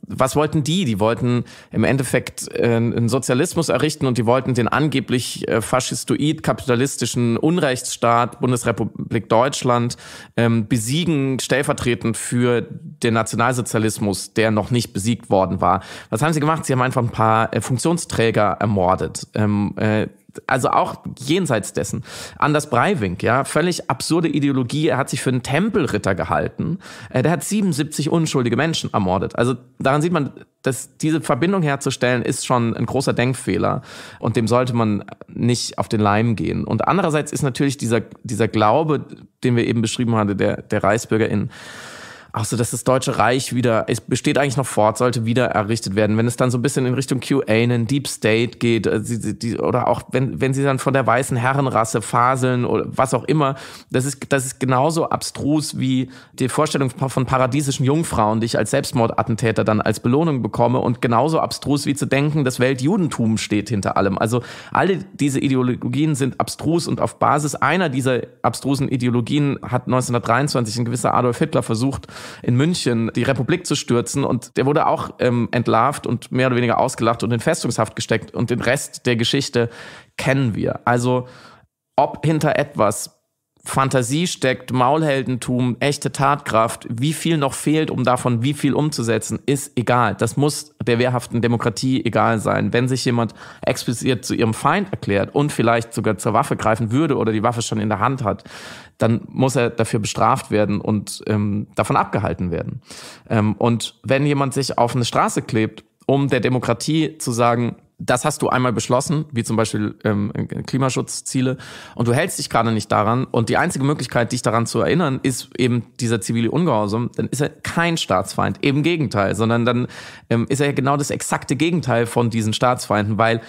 S2: Was wollten die? Die wollten im Endeffekt äh, einen Sozialismus errichten und die wollten den angeblich äh, faschistoid kapitalistischen Unrechtsstaat Bundesrepublik Deutschland ähm, besiegen, stellvertretend für den Nationalsozialismus, der noch nicht besiegt worden war. Was haben sie gemacht? Sie haben einfach ein paar äh, Funktionsträger ermordet. Ähm, äh, also auch jenseits dessen. Anders Breivink, ja, völlig absurde Ideologie. Er hat sich für einen Tempelritter gehalten. Äh, der hat 77 unschuldige Menschen ermordet. Also daran sieht man, dass diese Verbindung herzustellen ist schon ein großer Denkfehler und dem sollte man nicht auf den Leim gehen. Und andererseits ist natürlich dieser, dieser Glaube, den wir eben beschrieben haben, der, der ReichsbürgerInnen, auch so, dass das Deutsche Reich wieder, es besteht eigentlich noch fort, sollte wieder errichtet werden. Wenn es dann so ein bisschen in Richtung QAnon, Deep State geht, die, äh, die, oder auch wenn, wenn sie dann von der weißen Herrenrasse faseln oder was auch immer, das ist, das ist genauso abstrus wie die Vorstellung von paradiesischen Jungfrauen, die ich als Selbstmordattentäter dann als Belohnung bekomme und genauso abstrus wie zu denken, das Weltjudentum steht hinter allem. Also alle diese Ideologien sind abstrus und auf Basis einer dieser abstrusen Ideologien hat 1923 ein gewisser Adolf Hitler versucht, in München die Republik zu stürzen. Und der wurde auch ähm, entlarvt und mehr oder weniger ausgelacht und in Festungshaft gesteckt. Und den Rest der Geschichte kennen wir. Also ob hinter etwas Fantasie steckt, Maulheldentum, echte Tatkraft, wie viel noch fehlt, um davon wie viel umzusetzen, ist egal. Das muss der wehrhaften Demokratie egal sein. Wenn sich jemand explizit zu ihrem Feind erklärt und vielleicht sogar zur Waffe greifen würde oder die Waffe schon in der Hand hat, dann muss er dafür bestraft werden und ähm, davon abgehalten werden. Ähm, und wenn jemand sich auf eine Straße klebt, um der Demokratie zu sagen, das hast du einmal beschlossen, wie zum Beispiel ähm, Klimaschutzziele, und du hältst dich gerade nicht daran. Und die einzige Möglichkeit, dich daran zu erinnern, ist eben dieser zivile Ungehorsam. Dann ist er kein Staatsfeind, eben Gegenteil, sondern dann ähm, ist er ja genau das exakte Gegenteil von diesen Staatsfeinden, weil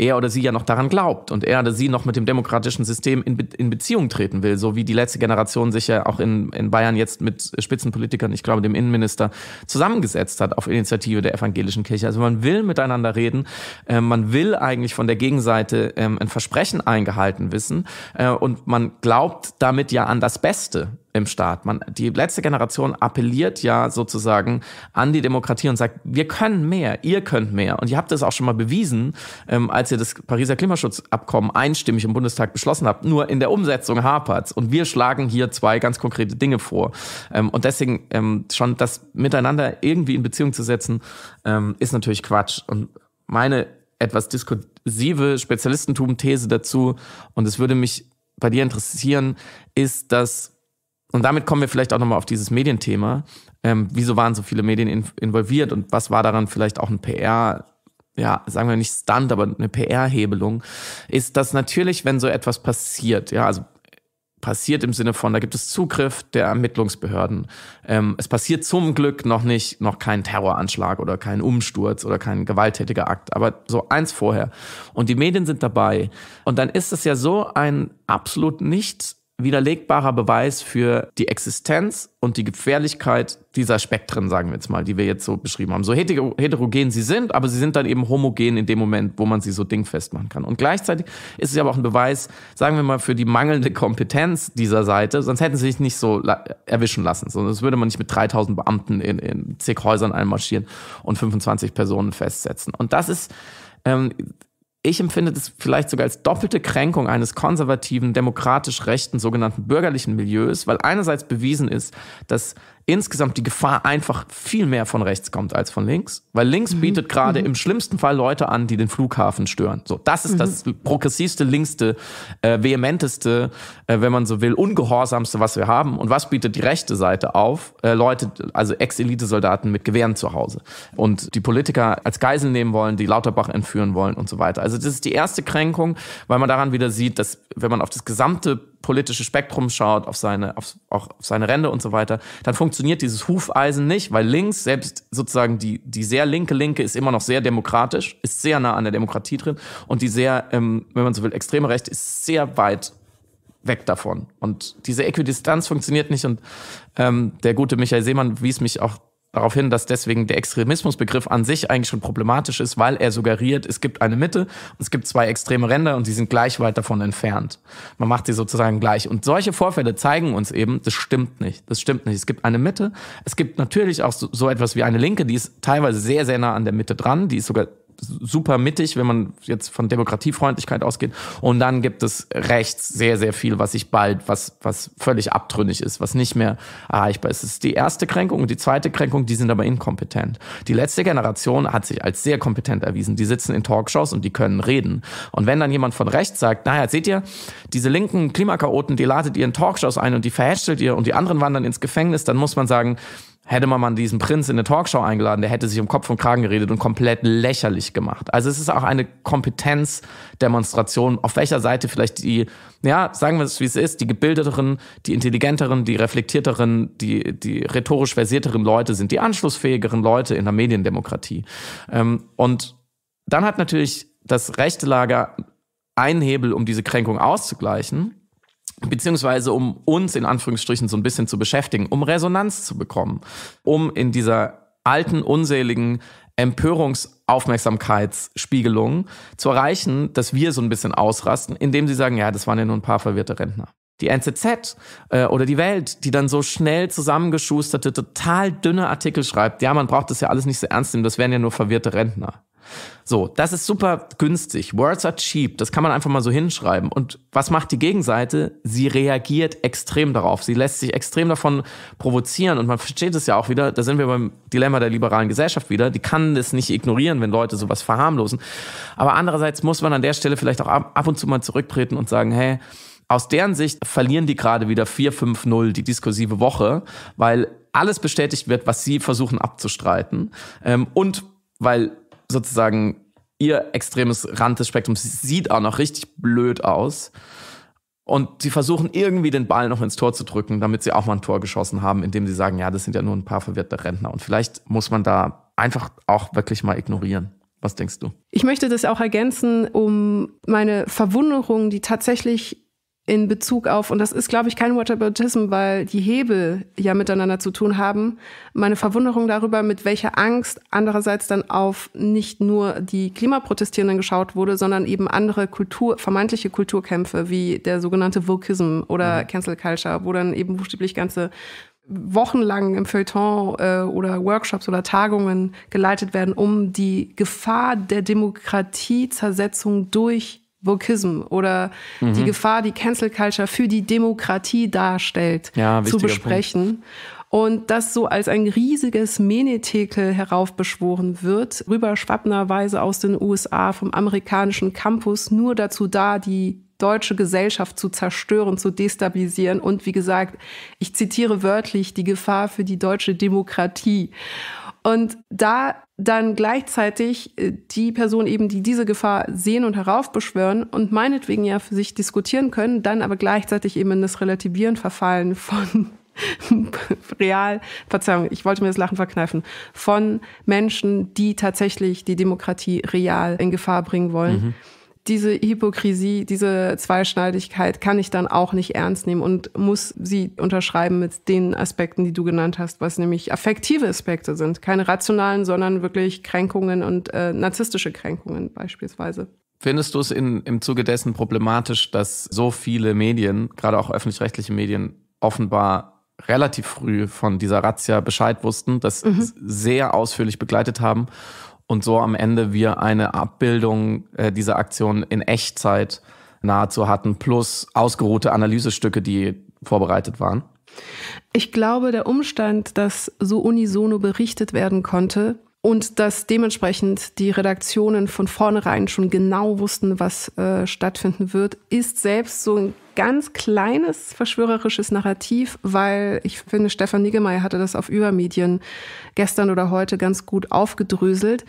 S2: er oder sie ja noch daran glaubt und er oder sie noch mit dem demokratischen System in, Be in Beziehung treten will, so wie die letzte Generation sich ja auch in, in Bayern jetzt mit Spitzenpolitikern, ich glaube dem Innenminister, zusammengesetzt hat auf Initiative der evangelischen Kirche. Also man will miteinander reden, äh, man will eigentlich von der Gegenseite äh, ein Versprechen eingehalten wissen äh, und man glaubt damit ja an das Beste im Staat. Man, die letzte Generation appelliert ja sozusagen an die Demokratie und sagt, wir können mehr, ihr könnt mehr. Und ihr habt das auch schon mal bewiesen, ähm, als ihr das Pariser Klimaschutzabkommen einstimmig im Bundestag beschlossen habt. Nur in der Umsetzung hapert's. Und wir schlagen hier zwei ganz konkrete Dinge vor. Ähm, und deswegen ähm, schon das miteinander irgendwie in Beziehung zu setzen, ähm, ist natürlich Quatsch. Und meine etwas diskursive Spezialistentum-These dazu, und es würde mich bei dir interessieren, ist, dass und damit kommen wir vielleicht auch nochmal auf dieses Medienthema. Ähm, wieso waren so viele Medien in, involviert und was war daran vielleicht auch ein PR, ja, sagen wir nicht Stunt, aber eine PR-Hebelung, ist, das natürlich, wenn so etwas passiert, ja, also passiert im Sinne von, da gibt es Zugriff der Ermittlungsbehörden. Ähm, es passiert zum Glück noch nicht, noch kein Terroranschlag oder kein Umsturz oder kein gewalttätiger Akt, aber so eins vorher. Und die Medien sind dabei. Und dann ist es ja so ein absolut nicht widerlegbarer Beweis für die Existenz und die Gefährlichkeit dieser Spektren, sagen wir jetzt mal, die wir jetzt so beschrieben haben. So heterogen sie sind, aber sie sind dann eben homogen in dem Moment, wo man sie so dingfest machen kann. Und gleichzeitig ist es aber auch ein Beweis, sagen wir mal, für die mangelnde Kompetenz dieser Seite, sonst hätten sie sich nicht so erwischen lassen, sonst würde man nicht mit 3000 Beamten in, in zig Häusern einmarschieren und 25 Personen festsetzen. Und das ist ähm, ich empfinde das vielleicht sogar als doppelte Kränkung eines konservativen, demokratisch rechten, sogenannten bürgerlichen Milieus, weil einerseits bewiesen ist, dass insgesamt die Gefahr einfach viel mehr von rechts kommt als von links, weil links mhm. bietet gerade mhm. im schlimmsten Fall Leute an, die den Flughafen stören. So, das ist mhm. das progressivste, linkste, äh, vehementeste, äh, wenn man so will, ungehorsamste, was wir haben. Und was bietet die rechte Seite auf? Äh, Leute, also Ex-Elite-Soldaten mit Gewehren zu Hause und die Politiker als Geiseln nehmen wollen, die Lauterbach entführen wollen und so weiter. Also das ist die erste Kränkung, weil man daran wieder sieht, dass wenn man auf das gesamte politische Spektrum schaut, auf seine, auf, auch auf seine Ränder und so weiter, dann funktioniert dieses Hufeisen nicht, weil links, selbst sozusagen die, die sehr linke Linke ist immer noch sehr demokratisch, ist sehr nah an der Demokratie drin und die sehr, ähm, wenn man so will, extreme Rechte ist sehr weit weg davon. Und diese Äquidistanz funktioniert nicht und ähm, der gute Michael Seemann wies mich auch darauf hin, dass deswegen der Extremismusbegriff an sich eigentlich schon problematisch ist, weil er suggeriert, es gibt eine Mitte, und es gibt zwei extreme Ränder und sie sind gleich weit davon entfernt. Man macht sie sozusagen gleich. Und solche Vorfälle zeigen uns eben, das stimmt nicht. Das stimmt nicht. Es gibt eine Mitte. Es gibt natürlich auch so, so etwas wie eine Linke, die ist teilweise sehr, sehr nah an der Mitte dran. Die ist sogar super mittig, wenn man jetzt von Demokratiefreundlichkeit ausgeht. Und dann gibt es rechts sehr, sehr viel, was sich bald, was, was völlig abtrünnig ist, was nicht mehr erreichbar ist. Das ist die erste Kränkung und die zweite Kränkung, die sind aber inkompetent. Die letzte Generation hat sich als sehr kompetent erwiesen. Die sitzen in Talkshows und die können reden. Und wenn dann jemand von rechts sagt, naja, seht ihr, diese linken Klimakaoten, die ladet ihr in Talkshows ein und die verhätschelt ihr und die anderen wandern ins Gefängnis, dann muss man sagen, hätte man mal diesen Prinz in eine Talkshow eingeladen, der hätte sich um Kopf und Kragen geredet und komplett lächerlich gemacht. Also es ist auch eine Kompetenzdemonstration, auf welcher Seite vielleicht die, ja, sagen wir es wie es ist, die gebildeteren, die intelligenteren, die reflektierteren, die, die rhetorisch versierteren Leute sind, die anschlussfähigeren Leute in der Mediendemokratie. Ähm, und dann hat natürlich das rechte Lager einen Hebel, um diese Kränkung auszugleichen beziehungsweise um uns in Anführungsstrichen so ein bisschen zu beschäftigen, um Resonanz zu bekommen, um in dieser alten, unseligen Empörungsaufmerksamkeitsspiegelung zu erreichen, dass wir so ein bisschen ausrasten, indem sie sagen, ja, das waren ja nur ein paar verwirrte Rentner. Die NZZ äh, oder die Welt, die dann so schnell zusammengeschusterte, total dünne Artikel schreibt, ja, man braucht das ja alles nicht so ernst nehmen, das wären ja nur verwirrte Rentner. So, das ist super günstig. Words are cheap. Das kann man einfach mal so hinschreiben. Und was macht die Gegenseite? Sie reagiert extrem darauf. Sie lässt sich extrem davon provozieren. Und man versteht es ja auch wieder. Da sind wir beim Dilemma der liberalen Gesellschaft wieder. Die kann das nicht ignorieren, wenn Leute sowas verharmlosen. Aber andererseits muss man an der Stelle vielleicht auch ab und zu mal zurücktreten und sagen, hey, aus deren Sicht verlieren die gerade wieder 4-5-0 die diskursive Woche, weil alles bestätigt wird, was sie versuchen abzustreiten. Ähm, und weil sozusagen ihr extremes Rand des Spektrums sieht auch noch richtig blöd aus. Und sie versuchen irgendwie den Ball noch ins Tor zu drücken, damit sie auch mal ein Tor geschossen haben, indem sie sagen, ja, das sind ja nur ein paar verwirrte Rentner. Und vielleicht muss man da einfach auch wirklich mal ignorieren. Was denkst du?
S1: Ich möchte das auch ergänzen, um meine Verwunderung, die tatsächlich in Bezug auf, und das ist, glaube ich, kein Whataboutism, weil die Hebel ja miteinander zu tun haben, meine Verwunderung darüber, mit welcher Angst andererseits dann auf nicht nur die Klimaprotestierenden geschaut wurde, sondern eben andere Kultur, vermeintliche Kulturkämpfe, wie der sogenannte Vokism oder mhm. Cancel Culture, wo dann eben buchstäblich ganze wochenlang im Feuilleton äh, oder Workshops oder Tagungen geleitet werden, um die Gefahr der Demokratiezersetzung durch Wokism oder mhm. die Gefahr, die Cancel Culture für die Demokratie darstellt, ja, zu besprechen. Punkt. Und das so als ein riesiges Menetekel heraufbeschworen wird, rüberschwappnerweise aus den USA vom amerikanischen Campus, nur dazu da, die deutsche Gesellschaft zu zerstören, zu destabilisieren und wie gesagt, ich zitiere wörtlich die Gefahr für die deutsche Demokratie. Und da dann gleichzeitig äh, die Personen eben, die diese Gefahr sehen und heraufbeschwören und meinetwegen ja für sich diskutieren können, dann aber gleichzeitig eben in das Relativieren verfallen von real, Verzeihung, ich wollte mir das Lachen verkneifen, von Menschen, die tatsächlich die Demokratie real in Gefahr bringen wollen. Mhm diese Hypokrisie, diese Zweischneidigkeit kann ich dann auch nicht ernst nehmen und muss sie unterschreiben mit den Aspekten, die du genannt hast, was nämlich affektive Aspekte sind. Keine rationalen, sondern wirklich Kränkungen und äh, narzisstische Kränkungen beispielsweise.
S2: Findest du es in, im Zuge dessen problematisch, dass so viele Medien, gerade auch öffentlich-rechtliche Medien, offenbar relativ früh von dieser Razzia Bescheid wussten, das mhm. sehr ausführlich begleitet haben und so am Ende wir eine Abbildung äh, dieser Aktion in Echtzeit nahezu hatten, plus ausgeruhte Analysestücke, die vorbereitet waren?
S1: Ich glaube, der Umstand, dass so unisono berichtet werden konnte, und dass dementsprechend die Redaktionen von vornherein schon genau wussten, was äh, stattfinden wird, ist selbst so ein ganz kleines verschwörerisches Narrativ, weil ich finde, Stefan Niggemeier hatte das auf Übermedien gestern oder heute ganz gut aufgedröselt.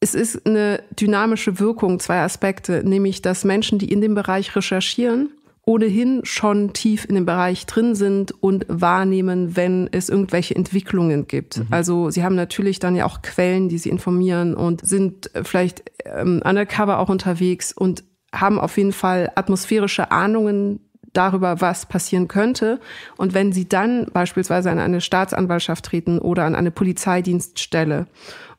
S1: Es ist eine dynamische Wirkung, zwei Aspekte, nämlich dass Menschen, die in dem Bereich recherchieren, ohnehin schon tief in dem Bereich drin sind und wahrnehmen, wenn es irgendwelche Entwicklungen gibt. Mhm. Also sie haben natürlich dann ja auch Quellen, die sie informieren und sind äh, vielleicht ähm, undercover auch unterwegs und haben auf jeden Fall atmosphärische Ahnungen darüber, was passieren könnte. Und wenn sie dann beispielsweise an eine Staatsanwaltschaft treten oder an eine Polizeidienststelle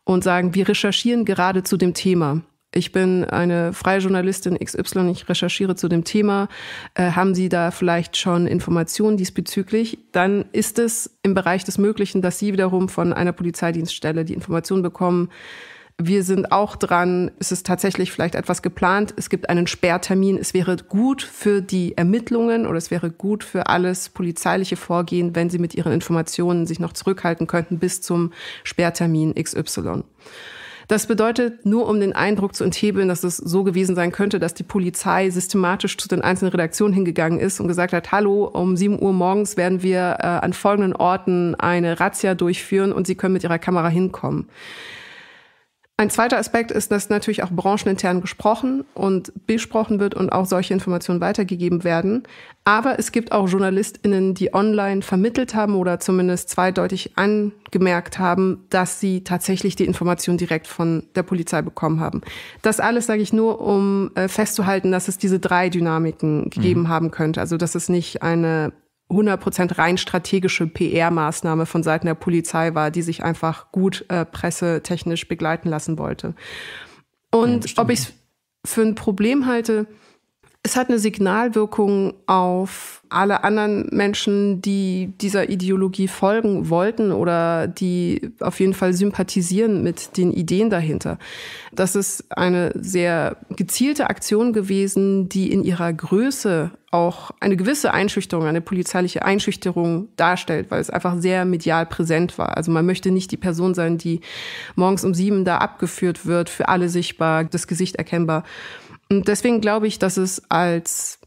S1: und sagen, wir recherchieren gerade zu dem Thema, ich bin eine freie Journalistin XY, ich recherchiere zu dem Thema, äh, haben Sie da vielleicht schon Informationen diesbezüglich, dann ist es im Bereich des Möglichen, dass Sie wiederum von einer Polizeidienststelle die Informationen bekommen, wir sind auch dran. Es ist tatsächlich vielleicht etwas geplant. Es gibt einen Sperrtermin. Es wäre gut für die Ermittlungen oder es wäre gut für alles polizeiliche Vorgehen, wenn sie mit ihren Informationen sich noch zurückhalten könnten bis zum Sperrtermin XY. Das bedeutet, nur um den Eindruck zu enthebeln, dass es so gewesen sein könnte, dass die Polizei systematisch zu den einzelnen Redaktionen hingegangen ist und gesagt hat, hallo, um 7 Uhr morgens werden wir äh, an folgenden Orten eine Razzia durchführen und Sie können mit Ihrer Kamera hinkommen. Ein zweiter Aspekt ist, dass natürlich auch branchenintern gesprochen und besprochen wird und auch solche Informationen weitergegeben werden. Aber es gibt auch JournalistInnen, die online vermittelt haben oder zumindest zweideutig angemerkt haben, dass sie tatsächlich die Information direkt von der Polizei bekommen haben. Das alles sage ich nur, um äh, festzuhalten, dass es diese drei Dynamiken gegeben mhm. haben könnte. Also, dass es nicht eine 100% rein strategische PR-Maßnahme von Seiten der Polizei war, die sich einfach gut äh, pressetechnisch begleiten lassen wollte. Und ja, ob ich es für ein Problem halte, es hat eine Signalwirkung auf alle anderen Menschen, die dieser Ideologie folgen wollten oder die auf jeden Fall sympathisieren mit den Ideen dahinter. Das ist eine sehr gezielte Aktion gewesen, die in ihrer Größe auch eine gewisse Einschüchterung, eine polizeiliche Einschüchterung darstellt, weil es einfach sehr medial präsent war. Also man möchte nicht die Person sein, die morgens um sieben da abgeführt wird, für alle sichtbar, das Gesicht erkennbar. Und deswegen glaube ich, dass es als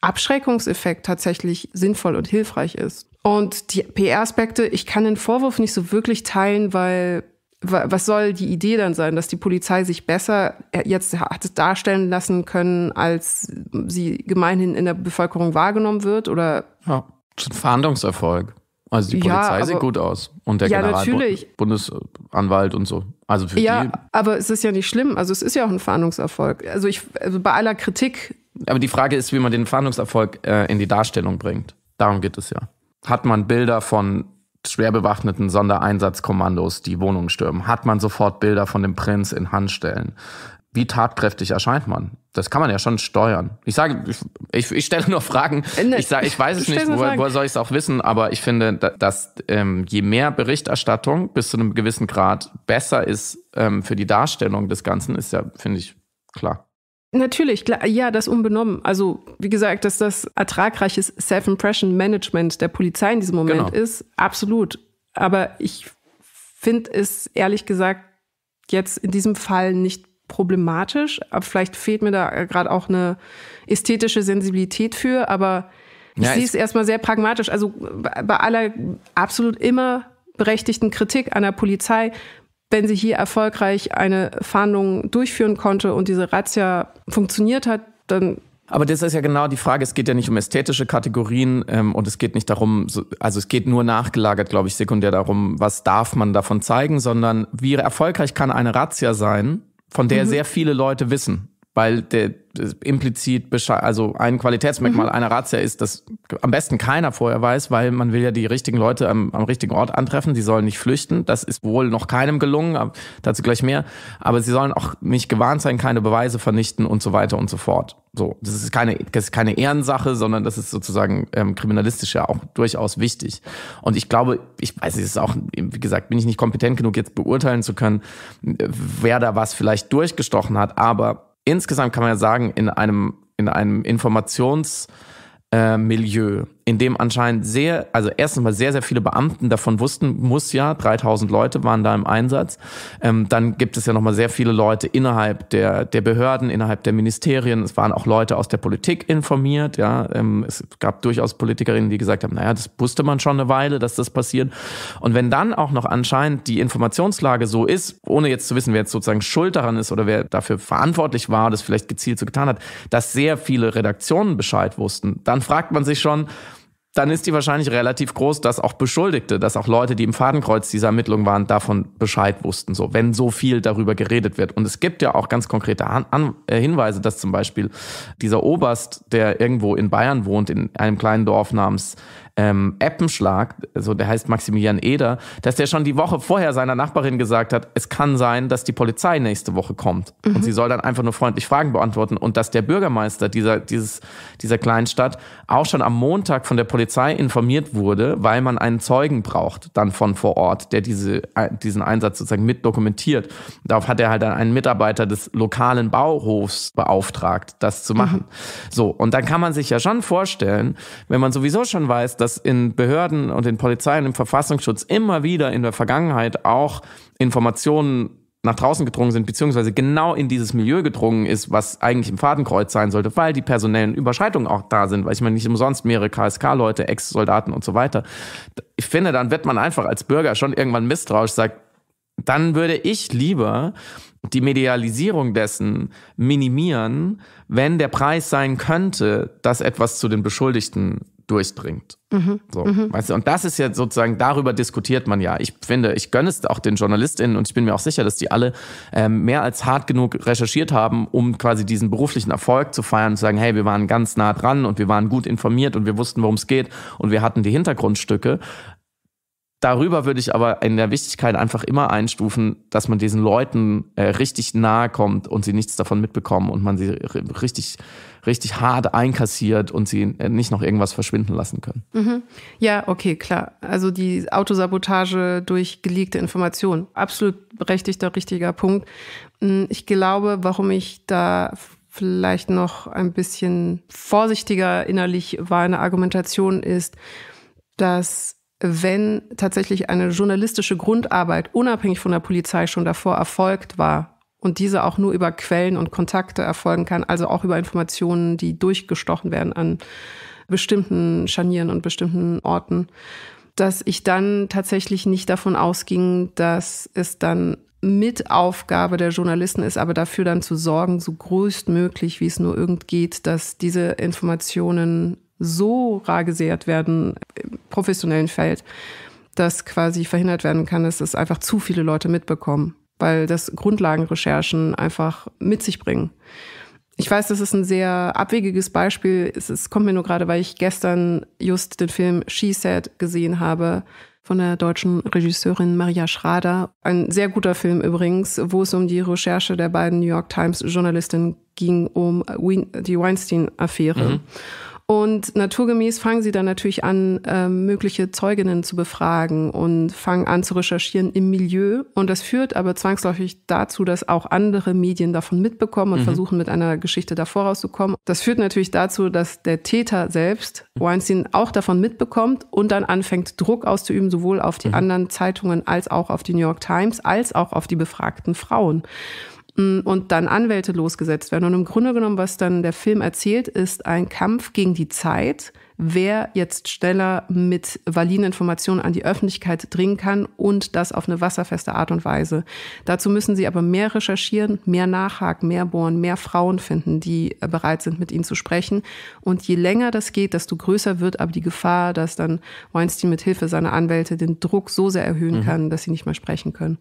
S1: Abschreckungseffekt tatsächlich sinnvoll und hilfreich ist. Und die PR-Aspekte, ich kann den Vorwurf nicht so wirklich teilen, weil was soll die Idee dann sein, dass die Polizei sich besser äh, jetzt hat darstellen lassen können, als sie gemeinhin in der Bevölkerung wahrgenommen wird? Oder?
S2: Ja, Fahndungserfolg. Also die Polizei ja, aber, sieht gut aus und der ja, Generalbundesanwalt und so. Also für ja, die.
S1: aber es ist ja nicht schlimm. Also es ist ja auch ein Fahndungserfolg. Also ich, also bei aller Kritik.
S2: Aber die Frage ist, wie man den Fahndungserfolg äh, in die Darstellung bringt. Darum geht es ja. Hat man Bilder von schwer bewaffneten Sondereinsatzkommandos, die Wohnungen stürmen? Hat man sofort Bilder von dem Prinz in Handstellen? wie tatkräftig erscheint man? Das kann man ja schon steuern. Ich sage, ich, ich, ich stelle nur Fragen. Äh, ne. Ich, sage, ich weiß es nicht, woher wo soll ich es auch wissen, aber ich finde, dass ähm, je mehr Berichterstattung bis zu einem gewissen Grad besser ist ähm, für die Darstellung des Ganzen, ist ja, finde ich, klar.
S1: Natürlich, klar, ja, das unbenommen. Also, wie gesagt, dass das ertragreiches Self-Impression-Management der Polizei in diesem Moment genau. ist, absolut. Aber ich finde es ehrlich gesagt jetzt in diesem Fall nicht problematisch. Aber vielleicht fehlt mir da äh, gerade auch eine ästhetische Sensibilität für, aber ich ja, sehe es erstmal sehr pragmatisch. Also bei aller absolut immer berechtigten Kritik an der Polizei, wenn sie hier erfolgreich eine Fahndung durchführen konnte und diese Razzia funktioniert hat, dann
S2: aber das ist ja genau die Frage. Es geht ja nicht um ästhetische Kategorien ähm, und es geht nicht darum, so, also es geht nur nachgelagert, glaube ich, sekundär darum, was darf man davon zeigen, sondern wie erfolgreich kann eine Razzia sein, von der mhm. sehr viele Leute wissen weil der implizit, also ein Qualitätsmerkmal mhm. einer Razzia ist, dass am besten keiner vorher weiß, weil man will ja die richtigen Leute am, am richtigen Ort antreffen. Sie sollen nicht flüchten. Das ist wohl noch keinem gelungen, dazu gleich mehr. Aber sie sollen auch nicht gewarnt sein, keine Beweise vernichten und so weiter und so fort. So, das ist keine, das ist keine Ehrensache, sondern das ist sozusagen ähm, kriminalistisch ja auch durchaus wichtig. Und ich glaube, ich weiß, es ist auch, wie gesagt, bin ich nicht kompetent genug, jetzt beurteilen zu können, äh, wer da was vielleicht durchgestochen hat, aber insgesamt kann man ja sagen, in einem, in einem Informationsmilieu, äh, in dem anscheinend sehr, also erstens mal sehr, sehr viele Beamten davon wussten, muss ja, 3000 Leute waren da im Einsatz. Ähm, dann gibt es ja nochmal sehr viele Leute innerhalb der, der Behörden, innerhalb der Ministerien. Es waren auch Leute aus der Politik informiert. Ja, ähm, es gab durchaus Politikerinnen, die gesagt haben, naja, das wusste man schon eine Weile, dass das passiert. Und wenn dann auch noch anscheinend die Informationslage so ist, ohne jetzt zu wissen, wer jetzt sozusagen schuld daran ist oder wer dafür verantwortlich war, das vielleicht gezielt so getan hat, dass sehr viele Redaktionen Bescheid wussten, dann fragt man sich schon, dann ist die wahrscheinlich relativ groß, dass auch Beschuldigte, dass auch Leute, die im Fadenkreuz dieser Ermittlung waren, davon Bescheid wussten, so, wenn so viel darüber geredet wird. Und es gibt ja auch ganz konkrete Han An äh, Hinweise, dass zum Beispiel dieser Oberst, der irgendwo in Bayern wohnt, in einem kleinen Dorf namens ähm, Eppenschlag, also der heißt Maximilian Eder, dass der schon die Woche vorher seiner Nachbarin gesagt hat, es kann sein, dass die Polizei nächste Woche kommt. Mhm. Und sie soll dann einfach nur freundlich Fragen beantworten. Und dass der Bürgermeister dieser, dieses, dieser Kleinstadt auch schon am Montag von der Polizei informiert wurde, weil man einen Zeugen braucht, dann von vor Ort, der diese, äh, diesen Einsatz sozusagen mit dokumentiert. Darauf hat er halt dann einen Mitarbeiter des lokalen Bauhofs beauftragt, das zu mhm. machen. Mhm. So, und dann kann man sich ja schon vorstellen, wenn man sowieso schon weiß, dass dass in Behörden und in Polizei und im Verfassungsschutz immer wieder in der Vergangenheit auch Informationen nach draußen gedrungen sind, beziehungsweise genau in dieses Milieu gedrungen ist, was eigentlich im Fadenkreuz sein sollte, weil die personellen Überschreitungen auch da sind, weil ich meine nicht umsonst mehrere KSK-Leute, Ex-Soldaten und so weiter. Ich finde, dann wird man einfach als Bürger schon irgendwann misstrauisch, sagt, dann würde ich lieber die Medialisierung dessen minimieren, wenn der Preis sein könnte, dass etwas zu den Beschuldigten durchdringt.
S1: Mhm. So, mhm. Weißt
S2: du, und das ist ja sozusagen, darüber diskutiert man ja. Ich finde, ich gönne es auch den JournalistInnen und ich bin mir auch sicher, dass die alle ähm, mehr als hart genug recherchiert haben, um quasi diesen beruflichen Erfolg zu feiern und zu sagen, hey, wir waren ganz nah dran und wir waren gut informiert und wir wussten, worum es geht und wir hatten die Hintergrundstücke. Darüber würde ich aber in der Wichtigkeit einfach immer einstufen, dass man diesen Leuten äh, richtig nahe kommt und sie nichts davon mitbekommen und man sie richtig, richtig hart einkassiert und sie äh, nicht noch irgendwas verschwinden lassen können.
S1: Mhm. Ja, okay, klar. Also die Autosabotage durch geleakte Informationen. Absolut berechtigter, richtiger Punkt. Hm, ich glaube, warum ich da vielleicht noch ein bisschen vorsichtiger innerlich war in der Argumentation ist, dass wenn tatsächlich eine journalistische Grundarbeit unabhängig von der Polizei schon davor erfolgt war und diese auch nur über Quellen und Kontakte erfolgen kann, also auch über Informationen, die durchgestochen werden an bestimmten Scharnieren und bestimmten Orten, dass ich dann tatsächlich nicht davon ausging, dass es dann mit Aufgabe der Journalisten ist, aber dafür dann zu sorgen, so größtmöglich, wie es nur irgend geht, dass diese Informationen so rar gesät werden im professionellen Feld, dass quasi verhindert werden kann, dass es einfach zu viele Leute mitbekommen, weil das Grundlagenrecherchen einfach mit sich bringen. Ich weiß, das ist ein sehr abwegiges Beispiel. Es, es kommt mir nur gerade, weil ich gestern just den Film She Said gesehen habe von der deutschen Regisseurin Maria Schrader. Ein sehr guter Film übrigens, wo es um die Recherche der beiden New York Times Journalistin ging, um die Weinstein-Affäre. Mhm. Und naturgemäß fangen sie dann natürlich an, ähm, mögliche Zeuginnen zu befragen und fangen an zu recherchieren im Milieu. Und das führt aber zwangsläufig dazu, dass auch andere Medien davon mitbekommen und mhm. versuchen, mit einer Geschichte davor rauszukommen. Das führt natürlich dazu, dass der Täter selbst, Weinstein, auch davon mitbekommt und dann anfängt, Druck auszuüben, sowohl auf die mhm. anderen Zeitungen als auch auf die New York Times, als auch auf die befragten Frauen. Hm, und dann Anwälte losgesetzt werden. Und im Grunde genommen, was dann der Film erzählt, ist ein Kampf gegen die Zeit, wer jetzt schneller mit validen Informationen an die Öffentlichkeit dringen kann und das auf eine wasserfeste Art und Weise. Dazu müssen sie aber mehr recherchieren, mehr nachhaken, mehr bohren, mehr Frauen finden, die äh, bereit sind, mit ihnen zu sprechen. Und je länger das geht, desto größer wird aber die Gefahr, dass dann Weinstein mit Hilfe seiner Anwälte den Druck so sehr erhöhen mhm. kann, dass sie nicht mehr sprechen können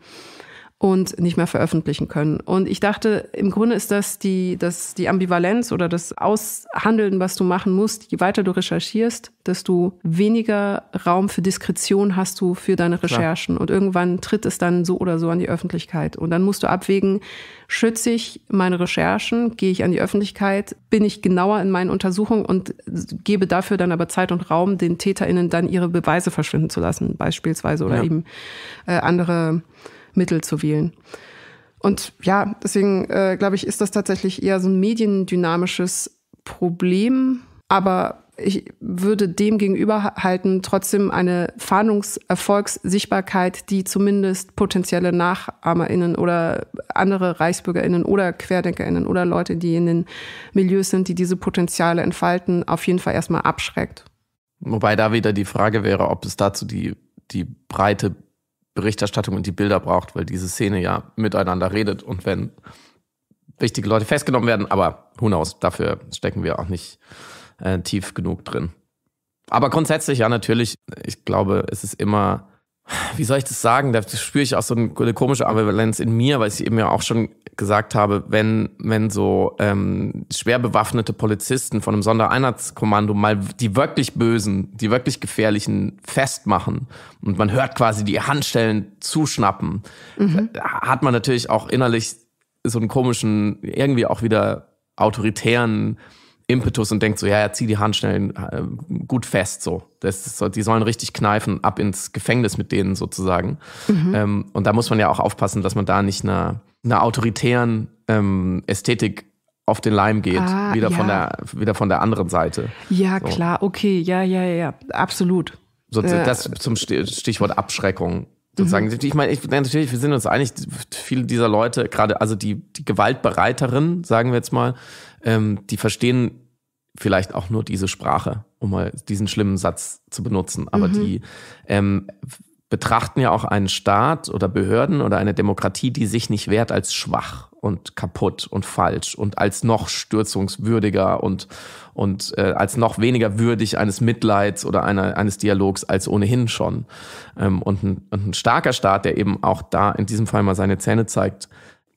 S1: und nicht mehr veröffentlichen können. Und ich dachte, im Grunde ist das die, das, die Ambivalenz oder das Aushandeln, was du machen musst. Je weiter du recherchierst, desto weniger Raum für Diskretion hast du für deine Recherchen. Klar. Und irgendwann tritt es dann so oder so an die Öffentlichkeit. Und dann musst du abwägen, schütze ich meine Recherchen, gehe ich an die Öffentlichkeit, bin ich genauer in meinen Untersuchungen und gebe dafür dann aber Zeit und Raum, den TäterInnen dann ihre Beweise verschwinden zu lassen, beispielsweise, oder ja. eben äh, andere Mittel zu wählen. Und ja, deswegen äh, glaube ich, ist das tatsächlich eher so ein mediendynamisches Problem. Aber ich würde dem gegenüber halten, trotzdem eine Fahndungserfolgssichtbarkeit, die zumindest potenzielle NachahmerInnen oder andere ReichsbürgerInnen oder QuerdenkerInnen oder Leute, die in den Milieus sind, die diese Potenziale entfalten, auf jeden Fall
S2: erstmal abschreckt. Wobei da wieder die Frage wäre, ob es dazu die, die breite Berichterstattung und die Bilder braucht, weil diese Szene ja miteinander redet und wenn wichtige Leute festgenommen werden, aber who knows, dafür stecken wir auch nicht äh, tief genug drin. Aber grundsätzlich ja natürlich, ich glaube, es ist immer wie soll ich das sagen? Da spüre ich auch so eine komische Ambivalenz in mir, weil ich eben ja auch schon gesagt habe, wenn, wenn so ähm, schwer bewaffnete Polizisten von einem Sondereinheitskommando mal die wirklich Bösen, die wirklich Gefährlichen festmachen und man hört quasi die Handstellen zuschnappen, mhm. hat man natürlich auch innerlich so einen komischen, irgendwie auch wieder autoritären Impetus und denkt so, ja, ja, zieh die Handschellen äh, gut fest, so. Das so, Die sollen richtig kneifen, ab ins Gefängnis mit denen sozusagen. Mhm. Ähm, und da muss man ja auch aufpassen, dass man da nicht einer, einer autoritären ähm, Ästhetik auf den Leim geht, ah, wieder, ja. von der, wieder von der anderen Seite.
S1: Ja, so. klar, okay, ja, ja, ja, absolut. So, äh, das äh,
S2: zum Stichwort Abschreckung. Sozusagen, mhm. ich meine, ich, natürlich, wir sind uns einig, viele dieser Leute, gerade also die, die Gewaltbereiteren, sagen wir jetzt mal, ähm, die verstehen vielleicht auch nur diese Sprache, um mal diesen schlimmen Satz zu benutzen. Aber mhm. die ähm, betrachten ja auch einen Staat oder Behörden oder eine Demokratie, die sich nicht wehrt, als schwach und kaputt und falsch und als noch stürzungswürdiger und, und äh, als noch weniger würdig eines Mitleids oder einer, eines Dialogs als ohnehin schon. Ähm, und, ein, und ein starker Staat, der eben auch da in diesem Fall mal seine Zähne zeigt,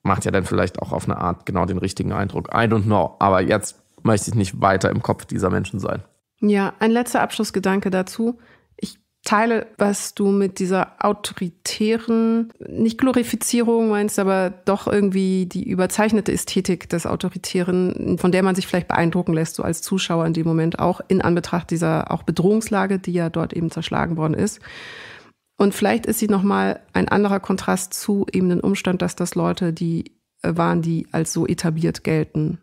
S2: macht ja dann vielleicht auch auf eine Art genau den richtigen Eindruck. I don't know, aber jetzt möchte ich nicht weiter im Kopf dieser Menschen sein.
S1: Ja, ein letzter Abschlussgedanke dazu teile, was du mit dieser autoritären, nicht Glorifizierung meinst, aber doch irgendwie die überzeichnete Ästhetik des Autoritären, von der man sich vielleicht beeindrucken lässt, so als Zuschauer in dem Moment, auch in Anbetracht dieser auch Bedrohungslage, die ja dort eben zerschlagen worden ist. Und vielleicht ist sie nochmal ein anderer Kontrast zu eben dem Umstand, dass das Leute, die äh, waren, die als so etabliert gelten.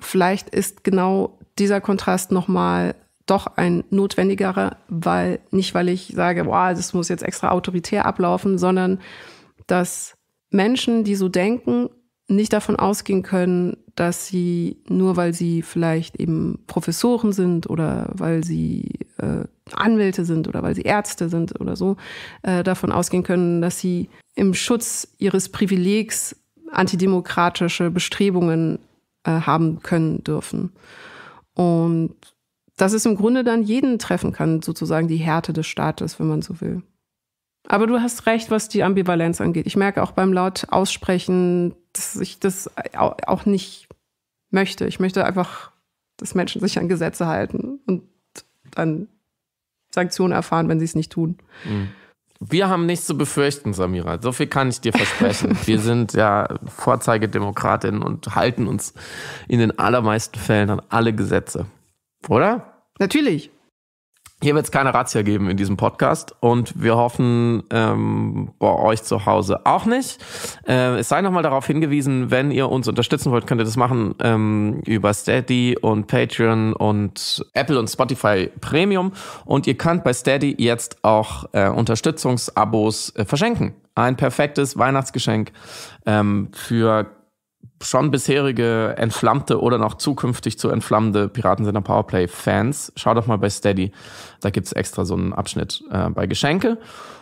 S1: Vielleicht ist genau dieser Kontrast nochmal doch ein notwendigerer, weil nicht, weil ich sage, wow, das muss jetzt extra autoritär ablaufen, sondern dass Menschen, die so denken, nicht davon ausgehen können, dass sie nur weil sie vielleicht eben Professoren sind oder weil sie äh, Anwälte sind oder weil sie Ärzte sind oder so, äh, davon ausgehen können, dass sie im Schutz ihres Privilegs antidemokratische Bestrebungen äh, haben können dürfen. Und dass es im Grunde dann jeden treffen kann, sozusagen die Härte des Staates, wenn man so will. Aber du hast recht, was die Ambivalenz angeht. Ich merke auch beim laut aussprechen, dass ich das auch nicht möchte. Ich möchte einfach, dass Menschen sich an Gesetze halten und dann Sanktionen erfahren, wenn sie es nicht tun.
S2: Mhm. Wir haben nichts zu befürchten, Samira. So viel kann ich dir versprechen. Wir sind ja Vorzeigedemokratinnen und halten uns in den allermeisten Fällen an alle Gesetze. Oder? Natürlich. Hier wird es keine Razzia geben in diesem Podcast und wir hoffen ähm, bei euch zu Hause auch nicht. Äh, es sei nochmal darauf hingewiesen, wenn ihr uns unterstützen wollt, könnt ihr das machen ähm, über Steady und Patreon und Apple und Spotify Premium. Und ihr könnt bei Steady jetzt auch äh, Unterstützungsabos äh, verschenken. Ein perfektes Weihnachtsgeschenk ähm, für schon bisherige entflammte oder noch zukünftig zu entflammende Piraten Piratensender Powerplay-Fans, schaut doch mal bei Steady. Da gibt's extra so einen Abschnitt äh, bei Geschenke.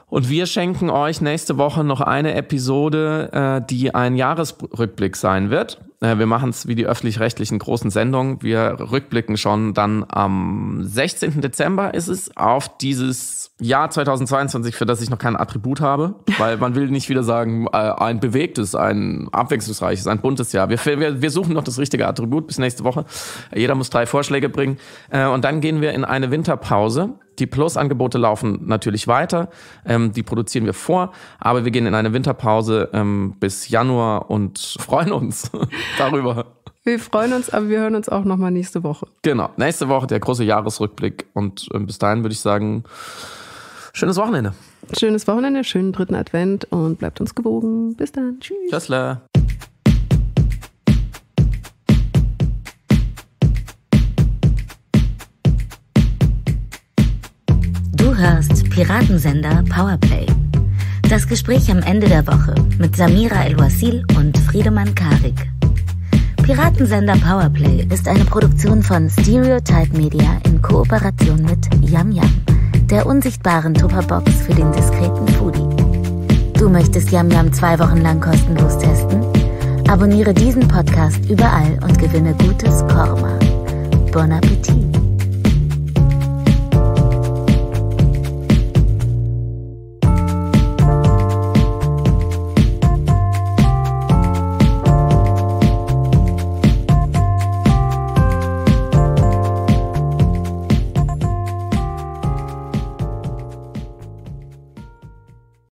S2: Und wir schenken euch nächste Woche noch eine Episode, äh, die ein Jahresrückblick sein wird. Äh, wir machen es wie die öffentlich-rechtlichen großen Sendungen. Wir rückblicken schon dann am 16. Dezember ist es auf dieses Jahr 2022, für das ich noch kein Attribut habe, weil man will nicht wieder sagen, äh, ein bewegtes, ein abwechslungsreiches, ein buntes Jahr. Wir, wir, wir suchen noch das richtige Attribut bis nächste Woche. Jeder muss drei Vorschläge bringen. Äh, und dann gehen wir in eine Winterpause. Die Plus-Angebote laufen natürlich weiter. Ähm, die produzieren wir vor, aber wir gehen in eine Winterpause ähm, bis Januar und freuen uns darüber.
S1: Wir freuen uns, aber wir hören uns auch nochmal nächste Woche.
S2: Genau, nächste Woche der große Jahresrückblick. Und ähm, bis dahin würde ich sagen, schönes Wochenende.
S1: Schönes Wochenende, schönen dritten Advent und bleibt uns gewogen. Bis dann. Tschüss.
S2: Tschüssler. Du hörst Piratensender Powerplay.
S1: Das Gespräch am Ende der Woche mit Samira El-Wasil und Friedemann Karik. Piratensender Powerplay ist eine Produktion von Stereotype Media in Kooperation mit Yam Yam, der unsichtbaren Tupperbox für den diskreten Foodie. Du möchtest Yam Yam zwei Wochen lang kostenlos testen? Abonniere diesen Podcast überall und gewinne gutes Korma. Bon Appetit!